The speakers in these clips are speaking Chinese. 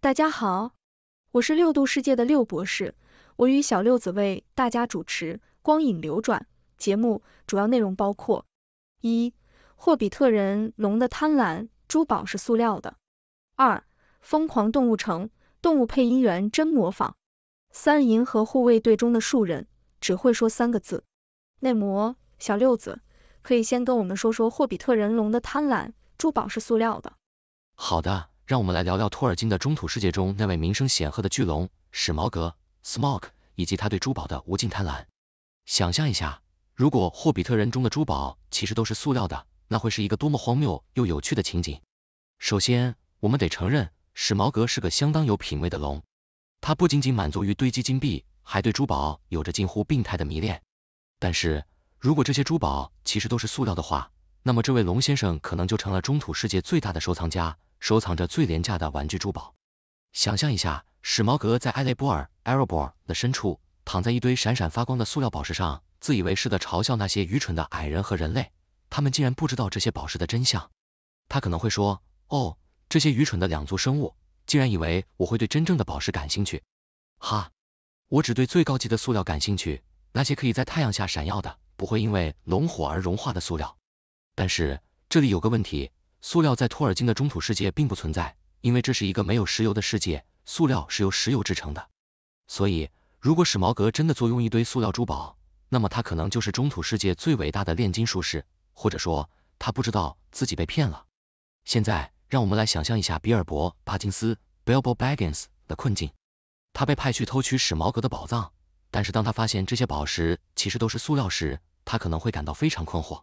大家好，我是六度世界的六博士，我与小六子为大家主持《光影流转》节目，主要内容包括：一、《霍比特人》龙的贪婪，珠宝是塑料的；二、《疯狂动物城》动物配音员真模仿；三、《银河护卫队》中的树人只会说三个字。内模，小六子，可以先跟我们说说《霍比特人》龙的贪婪，珠宝是塑料的。好的。让我们来聊聊托尔金的中土世界中那位名声显赫的巨龙史矛革 Smog，以及他对珠宝的无尽贪婪。想象一下，如果霍比特人中的珠宝其实都是塑料的，那会是一个多么荒谬又有趣的情景。首先，我们得承认史矛革是个相当有品位的龙，他不仅仅满足于堆积金币，还对珠宝有着近乎病态的迷恋。但是，如果这些珠宝其实都是塑料的话，那么这位龙先生可能就成了中土世界最大的收藏家，收藏着最廉价的玩具珠宝。想象一下，史矛革在埃雷波尔 a r a b o r 的深处，躺在一堆闪闪发光的塑料宝石上，自以为是地嘲笑那些愚蠢的矮人和人类，他们竟然不知道这些宝石的真相。他可能会说：“哦，这些愚蠢的两足生物，竟然以为我会对真正的宝石感兴趣。哈，我只对最高级的塑料感兴趣，那些可以在太阳下闪耀的，不会因为龙火而融化的塑料。”但是这里有个问题，塑料在托尔金的中土世界并不存在，因为这是一个没有石油的世界，塑料是由石油制成的。所以如果史矛革真的坐拥一堆塑料珠宝，那么他可能就是中土世界最伟大的炼金术士，或者说他不知道自己被骗了。现在让我们来想象一下比尔博巴金斯 （Bilbo Bagins） g 的困境，他被派去偷取史矛革的宝藏，但是当他发现这些宝石其实都是塑料时，他可能会感到非常困惑。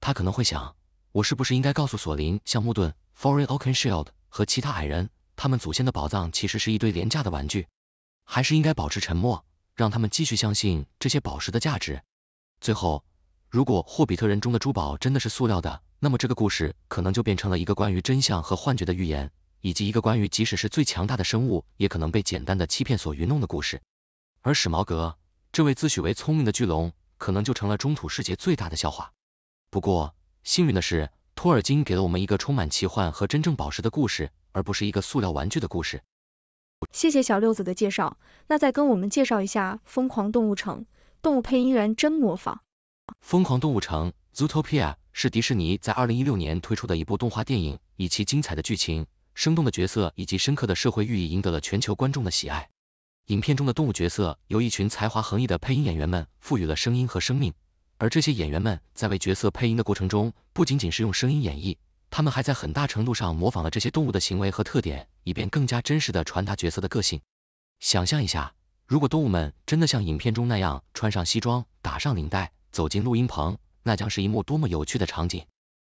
他可能会想，我是不是应该告诉索林、像木盾、Foreign Oaken Shield 和其他矮人，他们祖先的宝藏其实是一堆廉价的玩具，还是应该保持沉默，让他们继续相信这些宝石的价值？最后，如果霍比特人中的珠宝真的是塑料的，那么这个故事可能就变成了一个关于真相和幻觉的寓言，以及一个关于即使是最强大的生物也可能被简单的欺骗所愚弄的故事。而史矛革，这位自诩为聪明的巨龙，可能就成了中土世界最大的笑话。不过幸运的是，托尔金给了我们一个充满奇幻和真正宝石的故事，而不是一个塑料玩具的故事。谢谢小六子的介绍，那再跟我们介绍一下《疯狂动物城》，动物配音员真模仿。《疯狂动物城》Zootopia 是迪士尼在二零一六年推出的一部动画电影，以其精彩的剧情、生动的角色以及深刻的社会寓意赢得了全球观众的喜爱。影片中的动物角色由一群才华横溢的配音演员们赋予了声音和生命。而这些演员们在为角色配音的过程中，不仅仅是用声音演绎，他们还在很大程度上模仿了这些动物的行为和特点，以便更加真实的传达角色的个性。想象一下，如果动物们真的像影片中那样穿上西装、打上领带，走进录音棚，那将是一幕多么有趣的场景！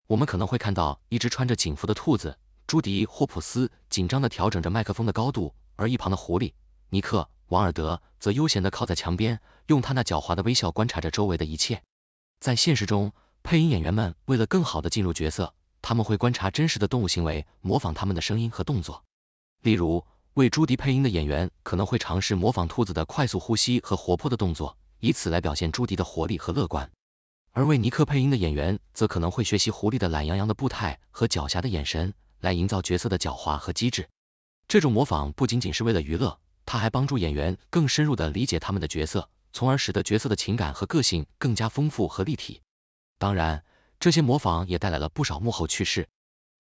我们可能会看到一只穿着警服的兔子朱迪·霍普斯紧张地调整着麦克风的高度，而一旁的狐狸尼克·王尔德则悠闲地靠在墙边。用他那狡猾的微笑观察着周围的一切。在现实中，配音演员们为了更好地进入角色，他们会观察真实的动物行为，模仿他们的声音和动作。例如，为朱迪配音的演员可能会尝试模仿兔子的快速呼吸和活泼的动作，以此来表现朱迪的活力和乐观；而为尼克配音的演员则可能会学习狐狸的懒洋洋的步态和狡黠的眼神，来营造角色的狡猾和机智。这种模仿不仅仅是为了娱乐，它还帮助演员更深入地理解他们的角色。从而使得角色的情感和个性更加丰富和立体。当然，这些模仿也带来了不少幕后趣事。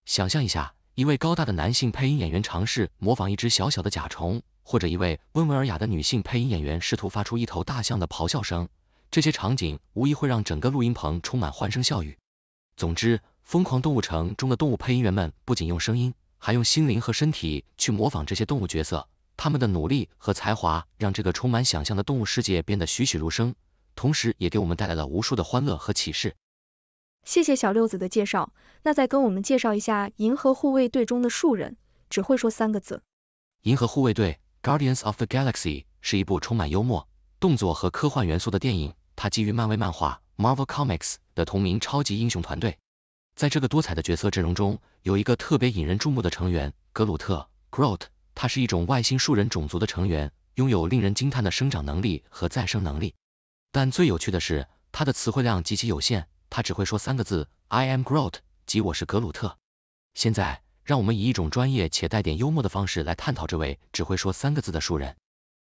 想象一下，一位高大的男性配音演员尝试模仿一只小小的甲虫，或者一位温文尔雅的女性配音演员试图发出一头大象的咆哮声，这些场景无疑会让整个录音棚充满欢声笑语。总之，疯狂动物城中的动物配音员们不仅用声音，还用心灵和身体去模仿这些动物角色。他们的努力和才华，让这个充满想象的动物世界变得栩栩如生，同时也给我们带来了无数的欢乐和启示。谢谢小六子的介绍，那再跟我们介绍一下《银河护卫队》中的树人，只会说三个字。《银河护卫队》Guardians of the Galaxy） 是一部充满幽默、动作和科幻元素的电影，它基于漫威漫画 Marvel Comics） 的同名超级英雄团队。在这个多彩的角色阵容中，有一个特别引人注目的成员——格鲁特 （Groot）。他是一种外星树人种族的成员，拥有令人惊叹的生长能力和再生能力。但最有趣的是，他的词汇量极其有限，他只会说三个字：I am groot，即我是格鲁特。现在，让我们以一种专业且带点幽默的方式来探讨这位只会说三个字的树人。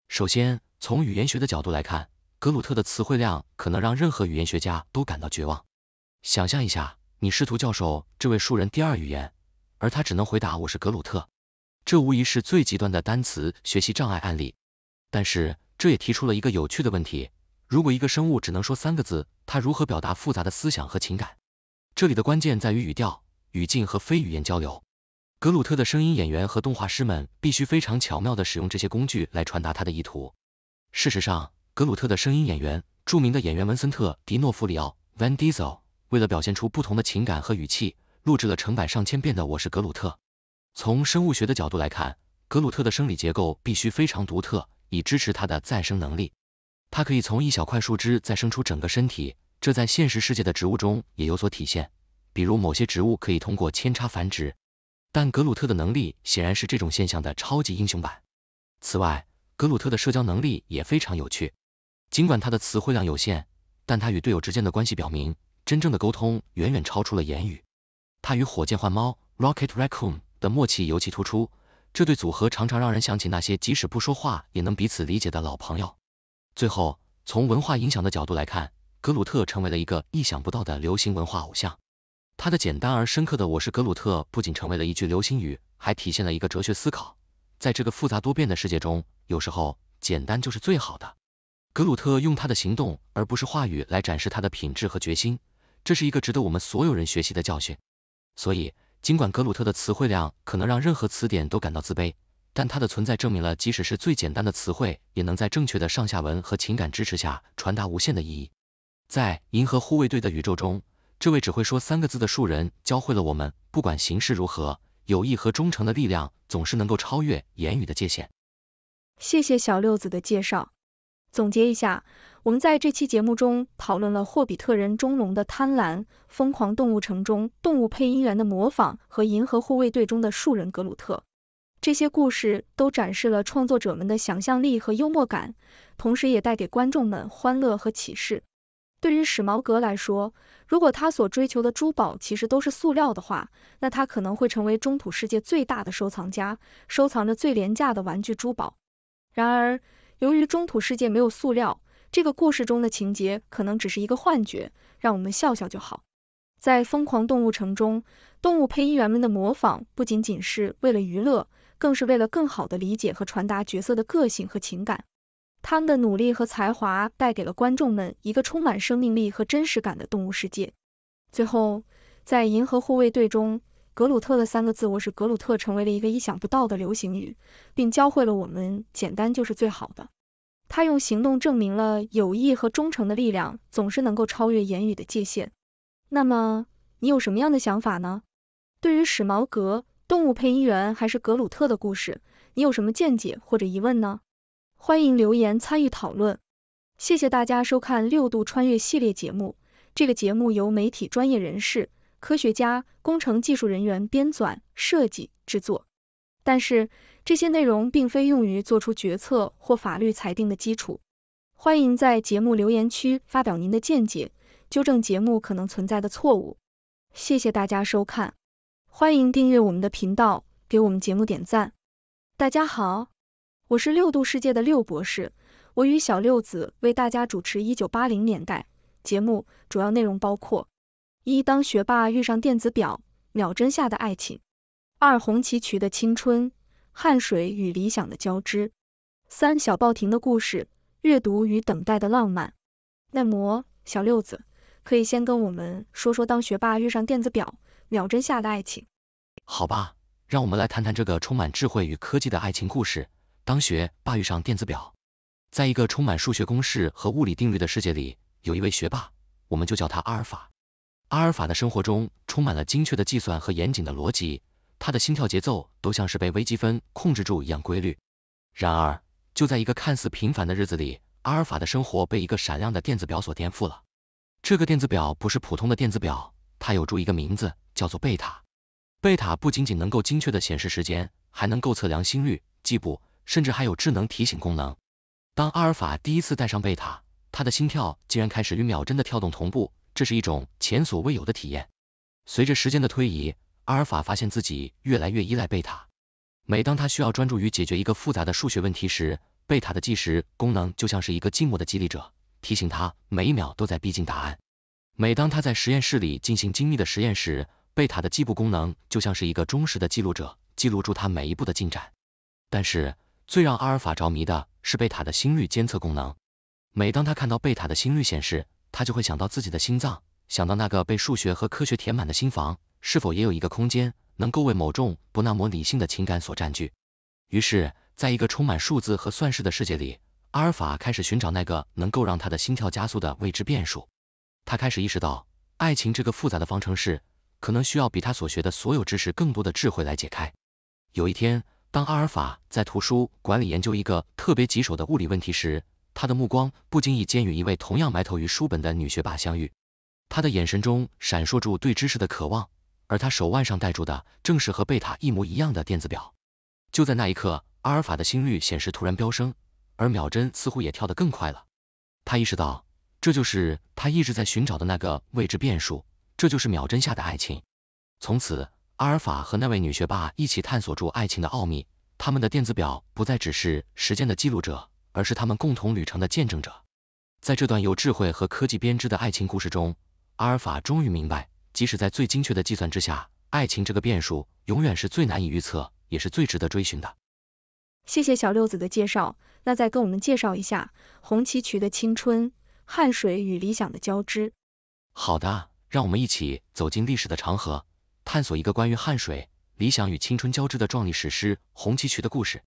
首先，从语言学的角度来看，格鲁特的词汇量可能让任何语言学家都感到绝望。想象一下，你试图教授这位树人第二语言，而他只能回答我是格鲁特。这无疑是最极端的单词学习障碍案例，但是这也提出了一个有趣的问题：如果一个生物只能说三个字，它如何表达复杂的思想和情感？这里的关键在于语调、语境和非语言交流。格鲁特的声音演员和动画师们必须非常巧妙地使用这些工具来传达他的意图。事实上，格鲁特的声音演员，著名的演员文森特·迪诺弗里奥 v a n Diesel），为了表现出不同的情感和语气，录制了成百上千遍的《我是格鲁特》。从生物学的角度来看，格鲁特的生理结构必须非常独特，以支持它的再生能力。它可以从一小块树枝再生出整个身体，这在现实世界的植物中也有所体现，比如某些植物可以通过扦插繁殖。但格鲁特的能力显然是这种现象的超级英雄版。此外，格鲁特的社交能力也非常有趣。尽管他的词汇量有限，但他与队友之间的关系表明，真正的沟通远远超出了言语。他与火箭换猫 Rocket Raccoon。的默契尤其突出，这对组合常常让人想起那些即使不说话也能彼此理解的老朋友。最后，从文化影响的角度来看，格鲁特成为了一个意想不到的流行文化偶像。他的简单而深刻的“我是格鲁特”不仅成为了一句流行语，还体现了一个哲学思考：在这个复杂多变的世界中，有时候简单就是最好的。格鲁特用他的行动而不是话语来展示他的品质和决心，这是一个值得我们所有人学习的教训。所以。尽管格鲁特的词汇量可能让任何词典都感到自卑，但它的存在证明了，即使是最简单的词汇，也能在正确的上下文和情感支持下传达无限的意义。在《银河护卫队》的宇宙中，这位只会说三个字的树人教会了我们，不管形势如何，友谊和忠诚的力量总是能够超越言语的界限。谢谢小六子的介绍，总结一下。我们在这期节目中讨论了《霍比特人》中龙的贪婪，《疯狂动物城》中动物配音员的模仿和《银河护卫队》中的树人格鲁特。这些故事都展示了创作者们的想象力和幽默感，同时也带给观众们欢乐和启示。对于史矛格来说，如果他所追求的珠宝其实都是塑料的话，那他可能会成为中土世界最大的收藏家，收藏着最廉价的玩具珠宝。然而，由于中土世界没有塑料。这个故事中的情节可能只是一个幻觉，让我们笑笑就好。在《疯狂动物城》中，动物配音员们的模仿不仅仅是为了娱乐，更是为了更好的理解和传达角色的个性和情感。他们的努力和才华带给了观众们一个充满生命力和真实感的动物世界。最后，在《银河护卫队》中，格鲁特的三个字“我是格鲁特”成为了一个意想不到的流行语，并教会了我们简单就是最好的。他用行动证明了友谊和忠诚的力量总是能够超越言语的界限。那么你有什么样的想法呢？对于史矛格动物配音员还是格鲁特的故事，你有什么见解或者疑问呢？欢迎留言参与讨论。谢谢大家收看六度穿越系列节目。这个节目由媒体专业人士、科学家、工程技术人员编纂、设计、制作。但是这些内容并非用于做出决策或法律裁定的基础。欢迎在节目留言区发表您的见解，纠正节目可能存在的错误。谢谢大家收看，欢迎订阅我们的频道，给我们节目点赞。大家好，我是六度世界的六博士，我与小六子为大家主持一九八零年代节目，主要内容包括：一、当学霸遇上电子表，秒针下的爱情。二红旗渠的青春、汗水与理想的交织。三小报亭的故事、阅读与等待的浪漫。耐磨小六子，可以先跟我们说说当学霸遇上电子表秒针下的爱情。好吧，让我们来谈谈这个充满智慧与科技的爱情故事。当学霸遇上电子表，在一个充满数学公式和物理定律的世界里，有一位学霸，我们就叫他阿尔法。阿尔法的生活中充满了精确的计算和严谨的逻辑。他的心跳节奏都像是被微积分控制住一样规律。然而，就在一个看似平凡的日子里，阿尔法的生活被一个闪亮的电子表所颠覆了。这个电子表不是普通的电子表，它有一个名字叫做贝塔。贝塔不仅仅能够精确的显示时间，还能够测量心率、计步，甚至还有智能提醒功能。当阿尔法第一次戴上贝塔，他的心跳竟然开始与秒针的跳动同步，这是一种前所未有的体验。随着时间的推移，阿尔法发现自己越来越依赖贝塔。每当他需要专注于解决一个复杂的数学问题时，贝塔的计时功能就像是一个静默的激励者，提醒他每一秒都在逼近答案。每当他在实验室里进行精密的实验时，贝塔的计步功能就像是一个忠实的记录者，记录住他每一步的进展。但是，最让阿尔法着迷的是贝塔的心率监测功能。每当他看到贝塔的心率显示，他就会想到自己的心脏，想到那个被数学和科学填满的心房。是否也有一个空间能够为某种不那么理性的情感所占据？于是，在一个充满数字和算式的世界里，阿尔法开始寻找那个能够让他的心跳加速的未知变数。他开始意识到，爱情这个复杂的方程式，可能需要比他所学的所有知识更多的智慧来解开。有一天，当阿尔法在图书馆里研究一个特别棘手的物理问题时，他的目光不经意间与一位同样埋头于书本的女学霸相遇。她的眼神中闪烁住对知识的渴望。而他手腕上戴住的正是和贝塔一模一样的电子表。就在那一刻，阿尔法的心率显示突然飙升，而秒针似乎也跳得更快了。他意识到，这就是他一直在寻找的那个未知变数，这就是秒针下的爱情。从此，阿尔法和那位女学霸一起探索住爱情的奥秘。他们的电子表不再只是时间的记录者，而是他们共同旅程的见证者。在这段由智慧和科技编织的爱情故事中，阿尔法终于明白。即使在最精确的计算之下，爱情这个变数永远是最难以预测，也是最值得追寻的。谢谢小六子的介绍，那再跟我们介绍一下红旗渠的青春、汗水与理想的交织。好的，让我们一起走进历史的长河，探索一个关于汗水、理想与青春交织的壮丽史诗——红旗渠的故事。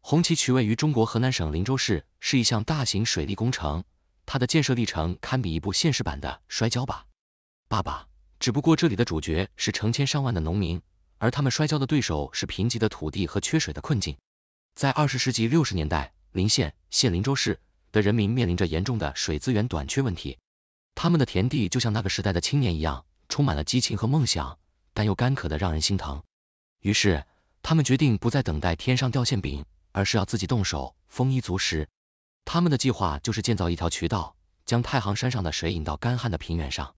红旗渠位于中国河南省林州市，是一项大型水利工程，它的建设历程堪比一部现实版的摔跤吧，爸爸。只不过这里的主角是成千上万的农民，而他们摔跤的对手是贫瘠的土地和缺水的困境。在二十世纪六十年代，临县、县林州市的人民面临着严重的水资源短缺问题，他们的田地就像那个时代的青年一样，充满了激情和梦想，但又干渴的让人心疼。于是，他们决定不再等待天上掉馅饼，而是要自己动手，丰衣足食。他们的计划就是建造一条渠道，将太行山上的水引到干旱的平原上。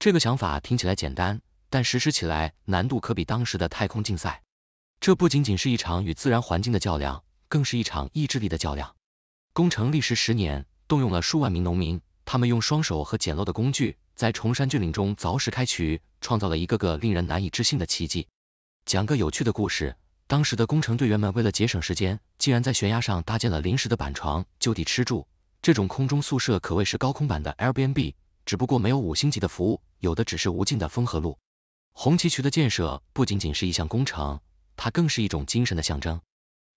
这个想法听起来简单，但实施起来难度可比当时的太空竞赛。这不仅仅是一场与自然环境的较量，更是一场意志力的较量。工程历时十年，动用了数万名农民，他们用双手和简陋的工具，在崇山峻岭中凿石开渠，创造了一个个令人难以置信的奇迹。讲个有趣的故事，当时的工程队员们为了节省时间，竟然在悬崖上搭建了临时的板床，就地吃住。这种空中宿舍可谓是高空版的 Airbnb。只不过没有五星级的服务，有的只是无尽的风和路。红旗渠的建设不仅仅是一项工程，它更是一种精神的象征。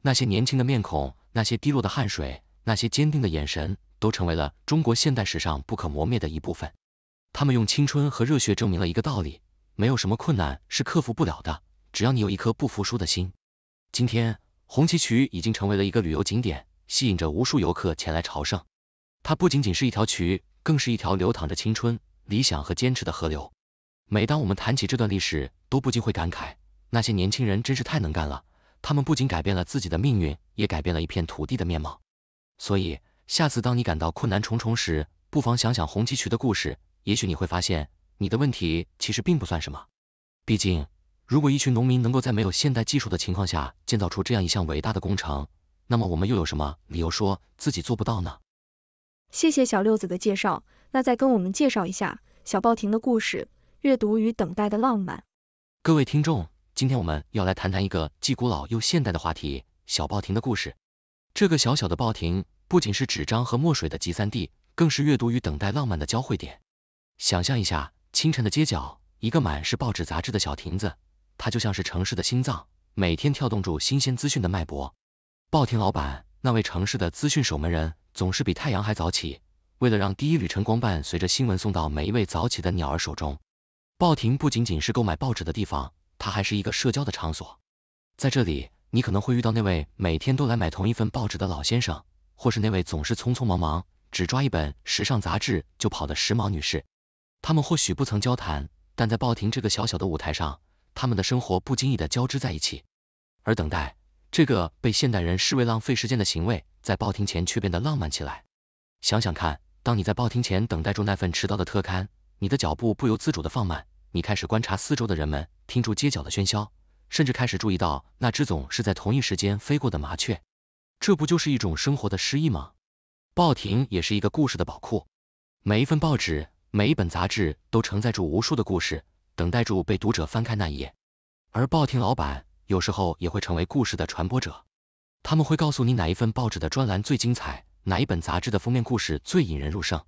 那些年轻的面孔，那些滴落的汗水，那些坚定的眼神，都成为了中国现代史上不可磨灭的一部分。他们用青春和热血证明了一个道理：没有什么困难是克服不了的，只要你有一颗不服输的心。今天，红旗渠已经成为了一个旅游景点，吸引着无数游客前来朝圣。它不仅仅是一条渠。更是一条流淌着青春、理想和坚持的河流。每当我们谈起这段历史，都不禁会感慨，那些年轻人真是太能干了。他们不仅改变了自己的命运，也改变了一片土地的面貌。所以，下次当你感到困难重重时，不妨想想红旗渠的故事，也许你会发现，你的问题其实并不算什么。毕竟，如果一群农民能够在没有现代技术的情况下建造出这样一项伟大的工程，那么我们又有什么理由说自己做不到呢？谢谢小六子的介绍，那再跟我们介绍一下小报亭的故事，阅读与等待的浪漫。各位听众，今天我们要来谈谈一个既古老又现代的话题——小报亭的故事。这个小小的报亭不仅是纸张和墨水的集散地，更是阅读与等待浪漫的交汇点。想象一下，清晨的街角，一个满是报纸杂志的小亭子，它就像是城市的心脏，每天跳动住新鲜资讯的脉搏。报亭老板。那位城市的资讯守门人总是比太阳还早起，为了让第一缕晨光伴随着新闻送到每一位早起的鸟儿手中。报亭不仅仅是购买报纸的地方，它还是一个社交的场所。在这里，你可能会遇到那位每天都来买同一份报纸的老先生，或是那位总是匆匆忙忙，只抓一本时尚杂志就跑的时髦女士。他们或许不曾交谈，但在报亭这个小小的舞台上，他们的生活不经意地交织在一起。而等待。这个被现代人视为浪费时间的行为，在报亭前却变得浪漫起来。想想看，当你在报亭前等待住那份迟到的特刊，你的脚步不由自主的放慢，你开始观察四周的人们，听住街角的喧嚣，甚至开始注意到那只总是在同一时间飞过的麻雀。这不就是一种生活的诗意吗？报亭也是一个故事的宝库，每一份报纸，每一本杂志都承载住无数的故事，等待住被读者翻开那一页。而报亭老板。有时候也会成为故事的传播者，他们会告诉你哪一份报纸的专栏最精彩，哪一本杂志的封面故事最引人入胜。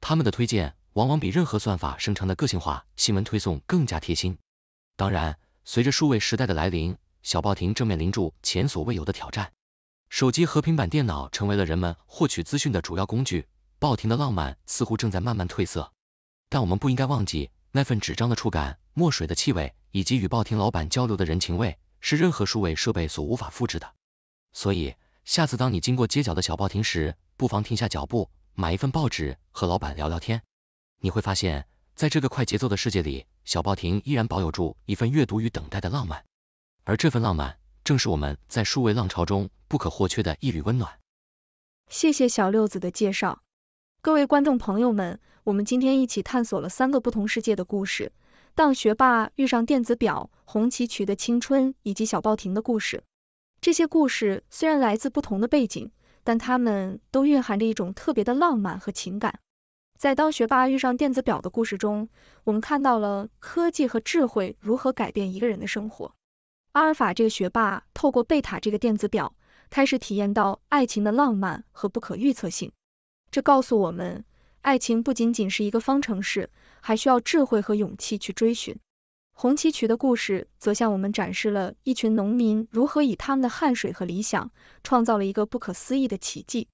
他们的推荐往往比任何算法生成的个性化新闻推送更加贴心。当然，随着数位时代的来临，小报亭正面临住前所未有的挑战。手机和平板电脑成为了人们获取资讯的主要工具，报亭的浪漫似乎正在慢慢褪色。但我们不应该忘记那份纸张的触感、墨水的气味，以及与报亭老板交流的人情味。是任何数位设备所无法复制的。所以，下次当你经过街角的小报亭时，不妨停下脚步，买一份报纸和老板聊聊天。你会发现，在这个快节奏的世界里，小报亭依然保有住一份阅读与等待的浪漫。而这份浪漫，正是我们在数位浪潮中不可或缺的一缕温暖。谢谢小六子的介绍，各位观众朋友们，我们今天一起探索了三个不同世界的故事。当学霸遇上电子表，《红旗渠的青春》以及小报亭的故事，这些故事虽然来自不同的背景，但他们都蕴含着一种特别的浪漫和情感。在当学霸遇上电子表的故事中，我们看到了科技和智慧如何改变一个人的生活。阿尔法这个学霸，透过贝塔这个电子表，开始体验到爱情的浪漫和不可预测性。这告诉我们，爱情不仅仅是一个方程式。还需要智慧和勇气去追寻。红旗渠的故事则向我们展示了一群农民如何以他们的汗水和理想，创造了一个不可思议的奇迹。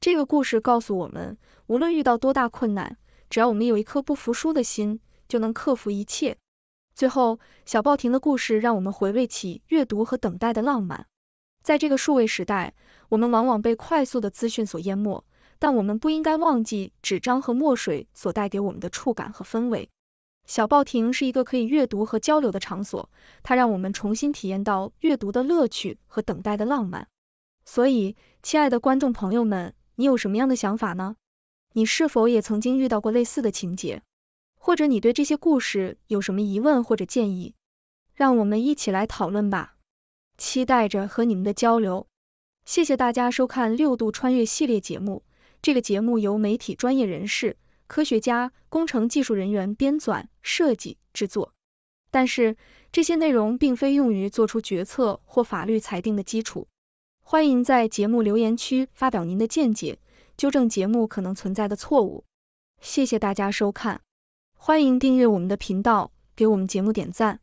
这个故事告诉我们，无论遇到多大困难，只要我们有一颗不服输的心，就能克服一切。最后，小报亭的故事让我们回味起阅读和等待的浪漫。在这个数位时代，我们往往被快速的资讯所淹没。但我们不应该忘记纸张和墨水所带给我们的触感和氛围。小报亭是一个可以阅读和交流的场所，它让我们重新体验到阅读的乐趣和等待的浪漫。所以，亲爱的观众朋友们，你有什么样的想法呢？你是否也曾经遇到过类似的情节？或者你对这些故事有什么疑问或者建议？让我们一起来讨论吧，期待着和你们的交流。谢谢大家收看六度穿越系列节目。这个节目由媒体专业人士、科学家、工程技术人员编纂、设计、制作，但是这些内容并非用于做出决策或法律裁定的基础。欢迎在节目留言区发表您的见解，纠正节目可能存在的错误。谢谢大家收看，欢迎订阅我们的频道，给我们节目点赞。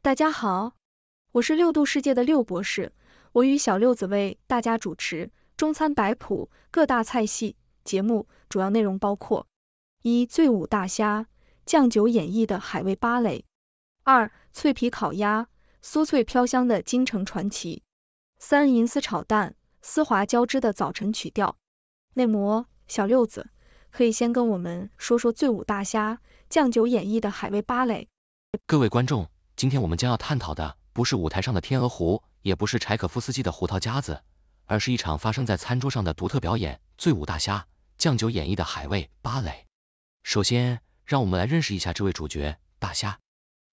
大家好，我是六度世界的六博士，我与小六子为大家主持。中餐百谱，各大菜系节目主要内容包括：一、醉舞大虾，酱酒演绎的海味芭蕾；二、脆皮烤鸭，酥脆飘香的京城传奇；三、银丝炒蛋，丝滑交织的早晨曲调。内模小六子，可以先跟我们说说醉舞大虾，酱酒演绎的海味芭蕾。各位观众，今天我们将要探讨的不是舞台上的天鹅湖，也不是柴可夫斯基的胡桃夹子。而是一场发生在餐桌上的独特表演——醉舞大虾，酱酒演绎的海味芭蕾。首先，让我们来认识一下这位主角——大虾。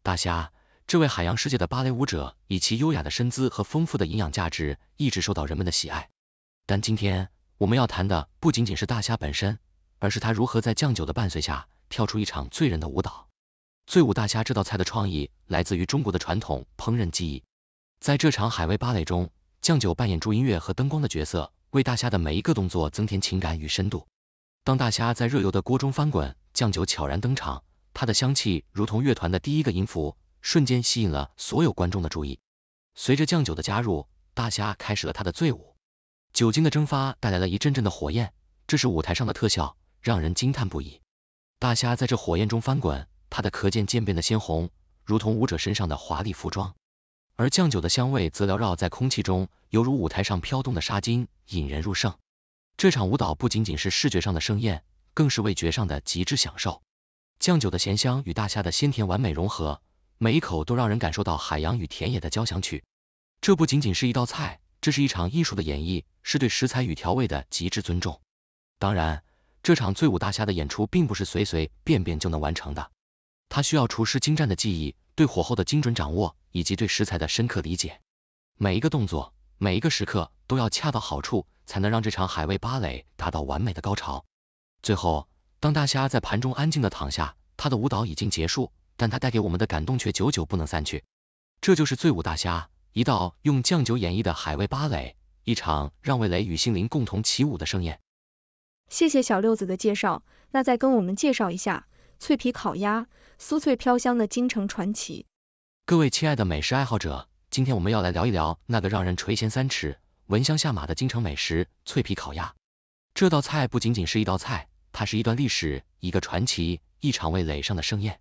大虾，这位海洋世界的芭蕾舞者，以其优雅的身姿和丰富的营养价值，一直受到人们的喜爱。但今天，我们要谈的不仅仅是大虾本身，而是它如何在酱酒的伴随下，跳出一场醉人的舞蹈。醉舞大虾这道菜的创意来自于中国的传统烹饪技艺，在这场海味芭蕾中。酱酒扮演助音乐和灯光的角色，为大虾的每一个动作增添情感与深度。当大虾在热油的锅中翻滚，酱酒悄然登场，它的香气如同乐团的第一个音符，瞬间吸引了所有观众的注意。随着酱酒的加入，大虾开始了它的醉舞。酒精的蒸发带来了一阵阵的火焰，这是舞台上的特效，让人惊叹不已。大虾在这火焰中翻滚，它的可见渐变的鲜红，如同舞者身上的华丽服装。而酱酒的香味则缭绕在空气中，犹如舞台上飘动的纱巾，引人入胜。这场舞蹈不仅仅是视觉上的盛宴，更是味觉上的极致享受。酱酒的咸香与大虾的鲜甜完美融合，每一口都让人感受到海洋与田野的交响曲。这不仅仅是一道菜，这是一场艺术的演绎，是对食材与调味的极致尊重。当然，这场醉舞大虾的演出并不是随随便便就能完成的。它需要厨师精湛的技艺，对火候的精准掌握，以及对食材的深刻理解。每一个动作，每一个时刻，都要恰到好处，才能让这场海味芭蕾达到完美的高潮。最后，当大虾在盘中安静的躺下，它的舞蹈已经结束，但它带给我们的感动却久久不能散去。这就是醉舞大虾，一道用酱酒演绎的海味芭蕾，一场让味蕾与心灵共同起舞的盛宴。谢谢小六子的介绍，那再跟我们介绍一下。脆皮烤鸭，酥脆飘香的京城传奇。各位亲爱的美食爱好者，今天我们要来聊一聊那个让人垂涎三尺、闻香下马的京城美食——脆皮烤鸭。这道菜不仅仅是一道菜，它是一段历史，一个传奇，一场味蕾上的盛宴。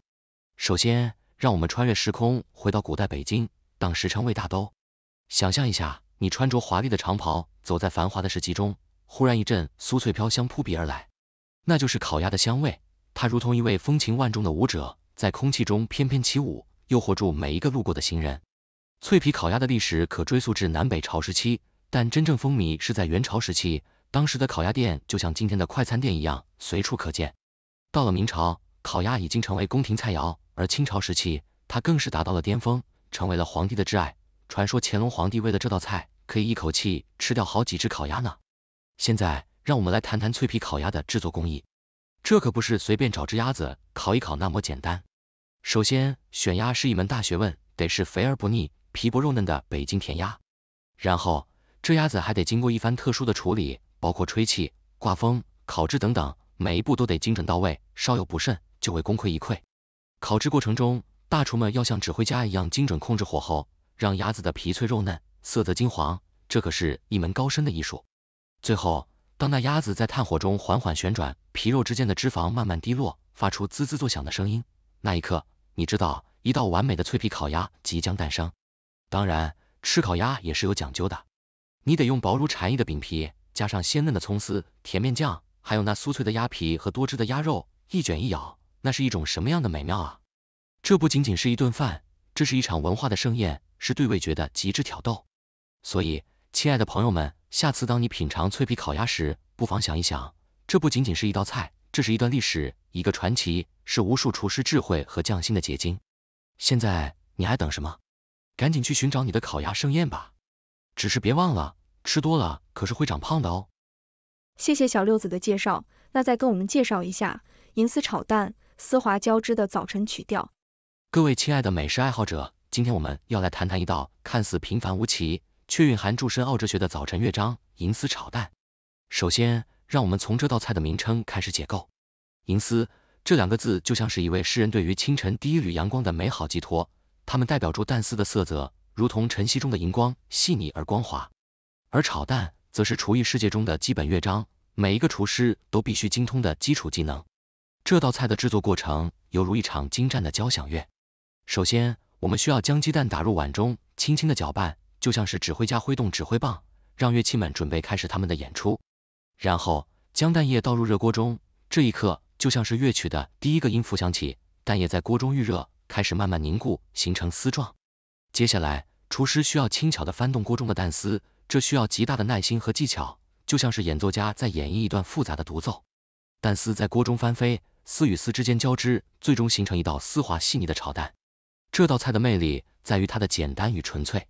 首先，让我们穿越时空，回到古代北京，当时称为大都。想象一下，你穿着华丽的长袍，走在繁华的市集中，忽然一阵酥脆飘香扑鼻而来，那就是烤鸭的香味。它如同一位风情万种的舞者，在空气中翩翩起舞，诱惑住每一个路过的行人。脆皮烤鸭的历史可追溯至南北朝时期，但真正风靡是在元朝时期。当时的烤鸭店就像今天的快餐店一样随处可见。到了明朝，烤鸭已经成为宫廷菜肴，而清朝时期，它更是达到了巅峰，成为了皇帝的挚爱。传说乾隆皇帝为了这道菜，可以一口气吃掉好几只烤鸭呢。现在，让我们来谈谈脆皮烤鸭的制作工艺。这可不是随便找只鸭子烤一烤那么简单。首先选鸭是一门大学问，得是肥而不腻、皮薄肉嫩的北京甜鸭。然后这鸭子还得经过一番特殊的处理，包括吹气、挂风、烤制等等，每一步都得精准到位，稍有不慎就会功亏一篑。烤制过程中，大厨们要像指挥家一样精准控制火候，让鸭子的皮脆肉嫩，色泽金黄，这可是一门高深的艺术。最后。当那鸭子在炭火中缓缓旋转，皮肉之间的脂肪慢慢滴落，发出滋滋作响的声音，那一刻，你知道一道完美的脆皮烤鸭即将诞生。当然，吃烤鸭也是有讲究的，你得用薄如蝉翼的饼皮，加上鲜嫩的葱丝、甜面酱，还有那酥脆的鸭皮和多汁的鸭肉，一卷一咬，那是一种什么样的美妙啊！这不仅仅是一顿饭，这是一场文化的盛宴，是对味觉的极致挑逗。所以，亲爱的朋友们。下次当你品尝脆皮烤鸭时，不妨想一想，这不仅仅是一道菜，这是一段历史，一个传奇，是无数厨师智慧和匠心的结晶。现在你还等什么？赶紧去寻找你的烤鸭盛宴吧！只是别忘了，吃多了可是会长胖的哦。谢谢小六子的介绍，那再跟我们介绍一下银丝炒蛋，丝滑交织的早晨曲调。各位亲爱的美食爱好者，今天我们要来谈谈一道看似平凡无奇。却蕴含著深奥哲学的早晨乐章银丝炒蛋。首先，让我们从这道菜的名称开始解构。银丝这两个字就像是一位诗人对于清晨第一缕阳光的美好寄托，它们代表着淡丝的色泽，如同晨曦中的荧光，细腻而光滑。而炒蛋则是厨艺世界中的基本乐章，每一个厨师都必须精通的基础技能。这道菜的制作过程犹如一场精湛的交响乐。首先，我们需要将鸡蛋打入碗中，轻轻的搅拌。就像是指挥家挥动指挥棒，让乐器们准备开始他们的演出。然后将蛋液倒入热锅中，这一刻就像是乐曲的第一个音符响起。蛋液在锅中预热，开始慢慢凝固，形成丝状。接下来，厨师需要轻巧的翻动锅中的蛋丝，这需要极大的耐心和技巧，就像是演奏家在演绎一段复杂的独奏。蛋丝在锅中翻飞，丝与丝之间交织，最终形成一道丝滑细腻的炒蛋。这道菜的魅力在于它的简单与纯粹。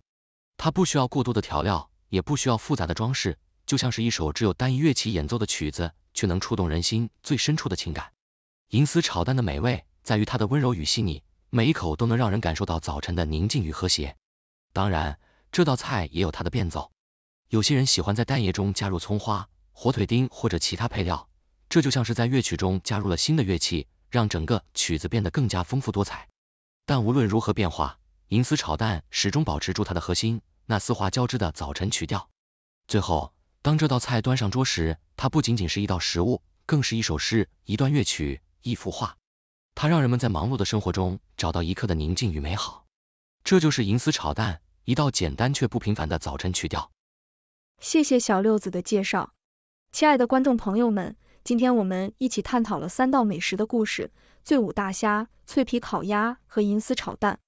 它不需要过多的调料，也不需要复杂的装饰，就像是一首只有单一乐器演奏的曲子，却能触动人心最深处的情感。银丝炒蛋的美味在于它的温柔与细腻，每一口都能让人感受到早晨的宁静与和谐。当然，这道菜也有它的变奏，有些人喜欢在蛋液中加入葱花、火腿丁或者其他配料，这就像是在乐曲中加入了新的乐器，让整个曲子变得更加丰富多彩。但无论如何变化。银丝炒蛋始终保持住它的核心，那丝滑交织的早晨曲调。最后，当这道菜端上桌时，它不仅仅是一道食物，更是一首诗，一段乐曲，一幅画。它让人们在忙碌的生活中找到一刻的宁静与美好。这就是银丝炒蛋，一道简单却不平凡的早晨曲调。谢谢小六子的介绍，亲爱的观众朋友们，今天我们一起探讨了三道美食的故事：醉舞大虾、脆皮烤鸭和银丝炒蛋。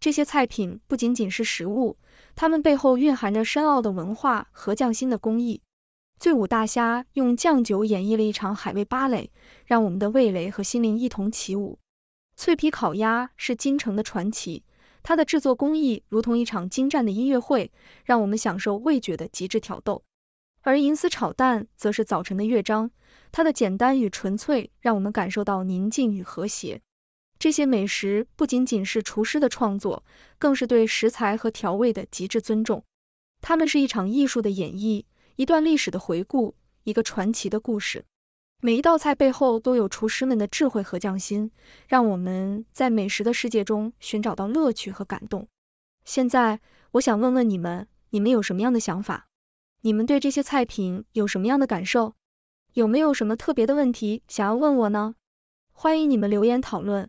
这些菜品不仅仅是食物，它们背后蕴含着深奥的文化和匠心的工艺。醉舞大虾用酱酒演绎了一场海味芭蕾，让我们的味蕾和心灵一同起舞。脆皮烤鸭是京城的传奇，它的制作工艺如同一场精湛的音乐会，让我们享受味觉的极致挑逗。而银丝炒蛋则是早晨的乐章，它的简单与纯粹让我们感受到宁静与和谐。这些美食不仅仅是厨师的创作，更是对食材和调味的极致尊重。它们是一场艺术的演绎，一段历史的回顾，一个传奇的故事。每一道菜背后都有厨师们的智慧和匠心，让我们在美食的世界中寻找到乐趣和感动。现在，我想问问你们，你们有什么样的想法？你们对这些菜品有什么样的感受？有没有什么特别的问题想要问我呢？欢迎你们留言讨论。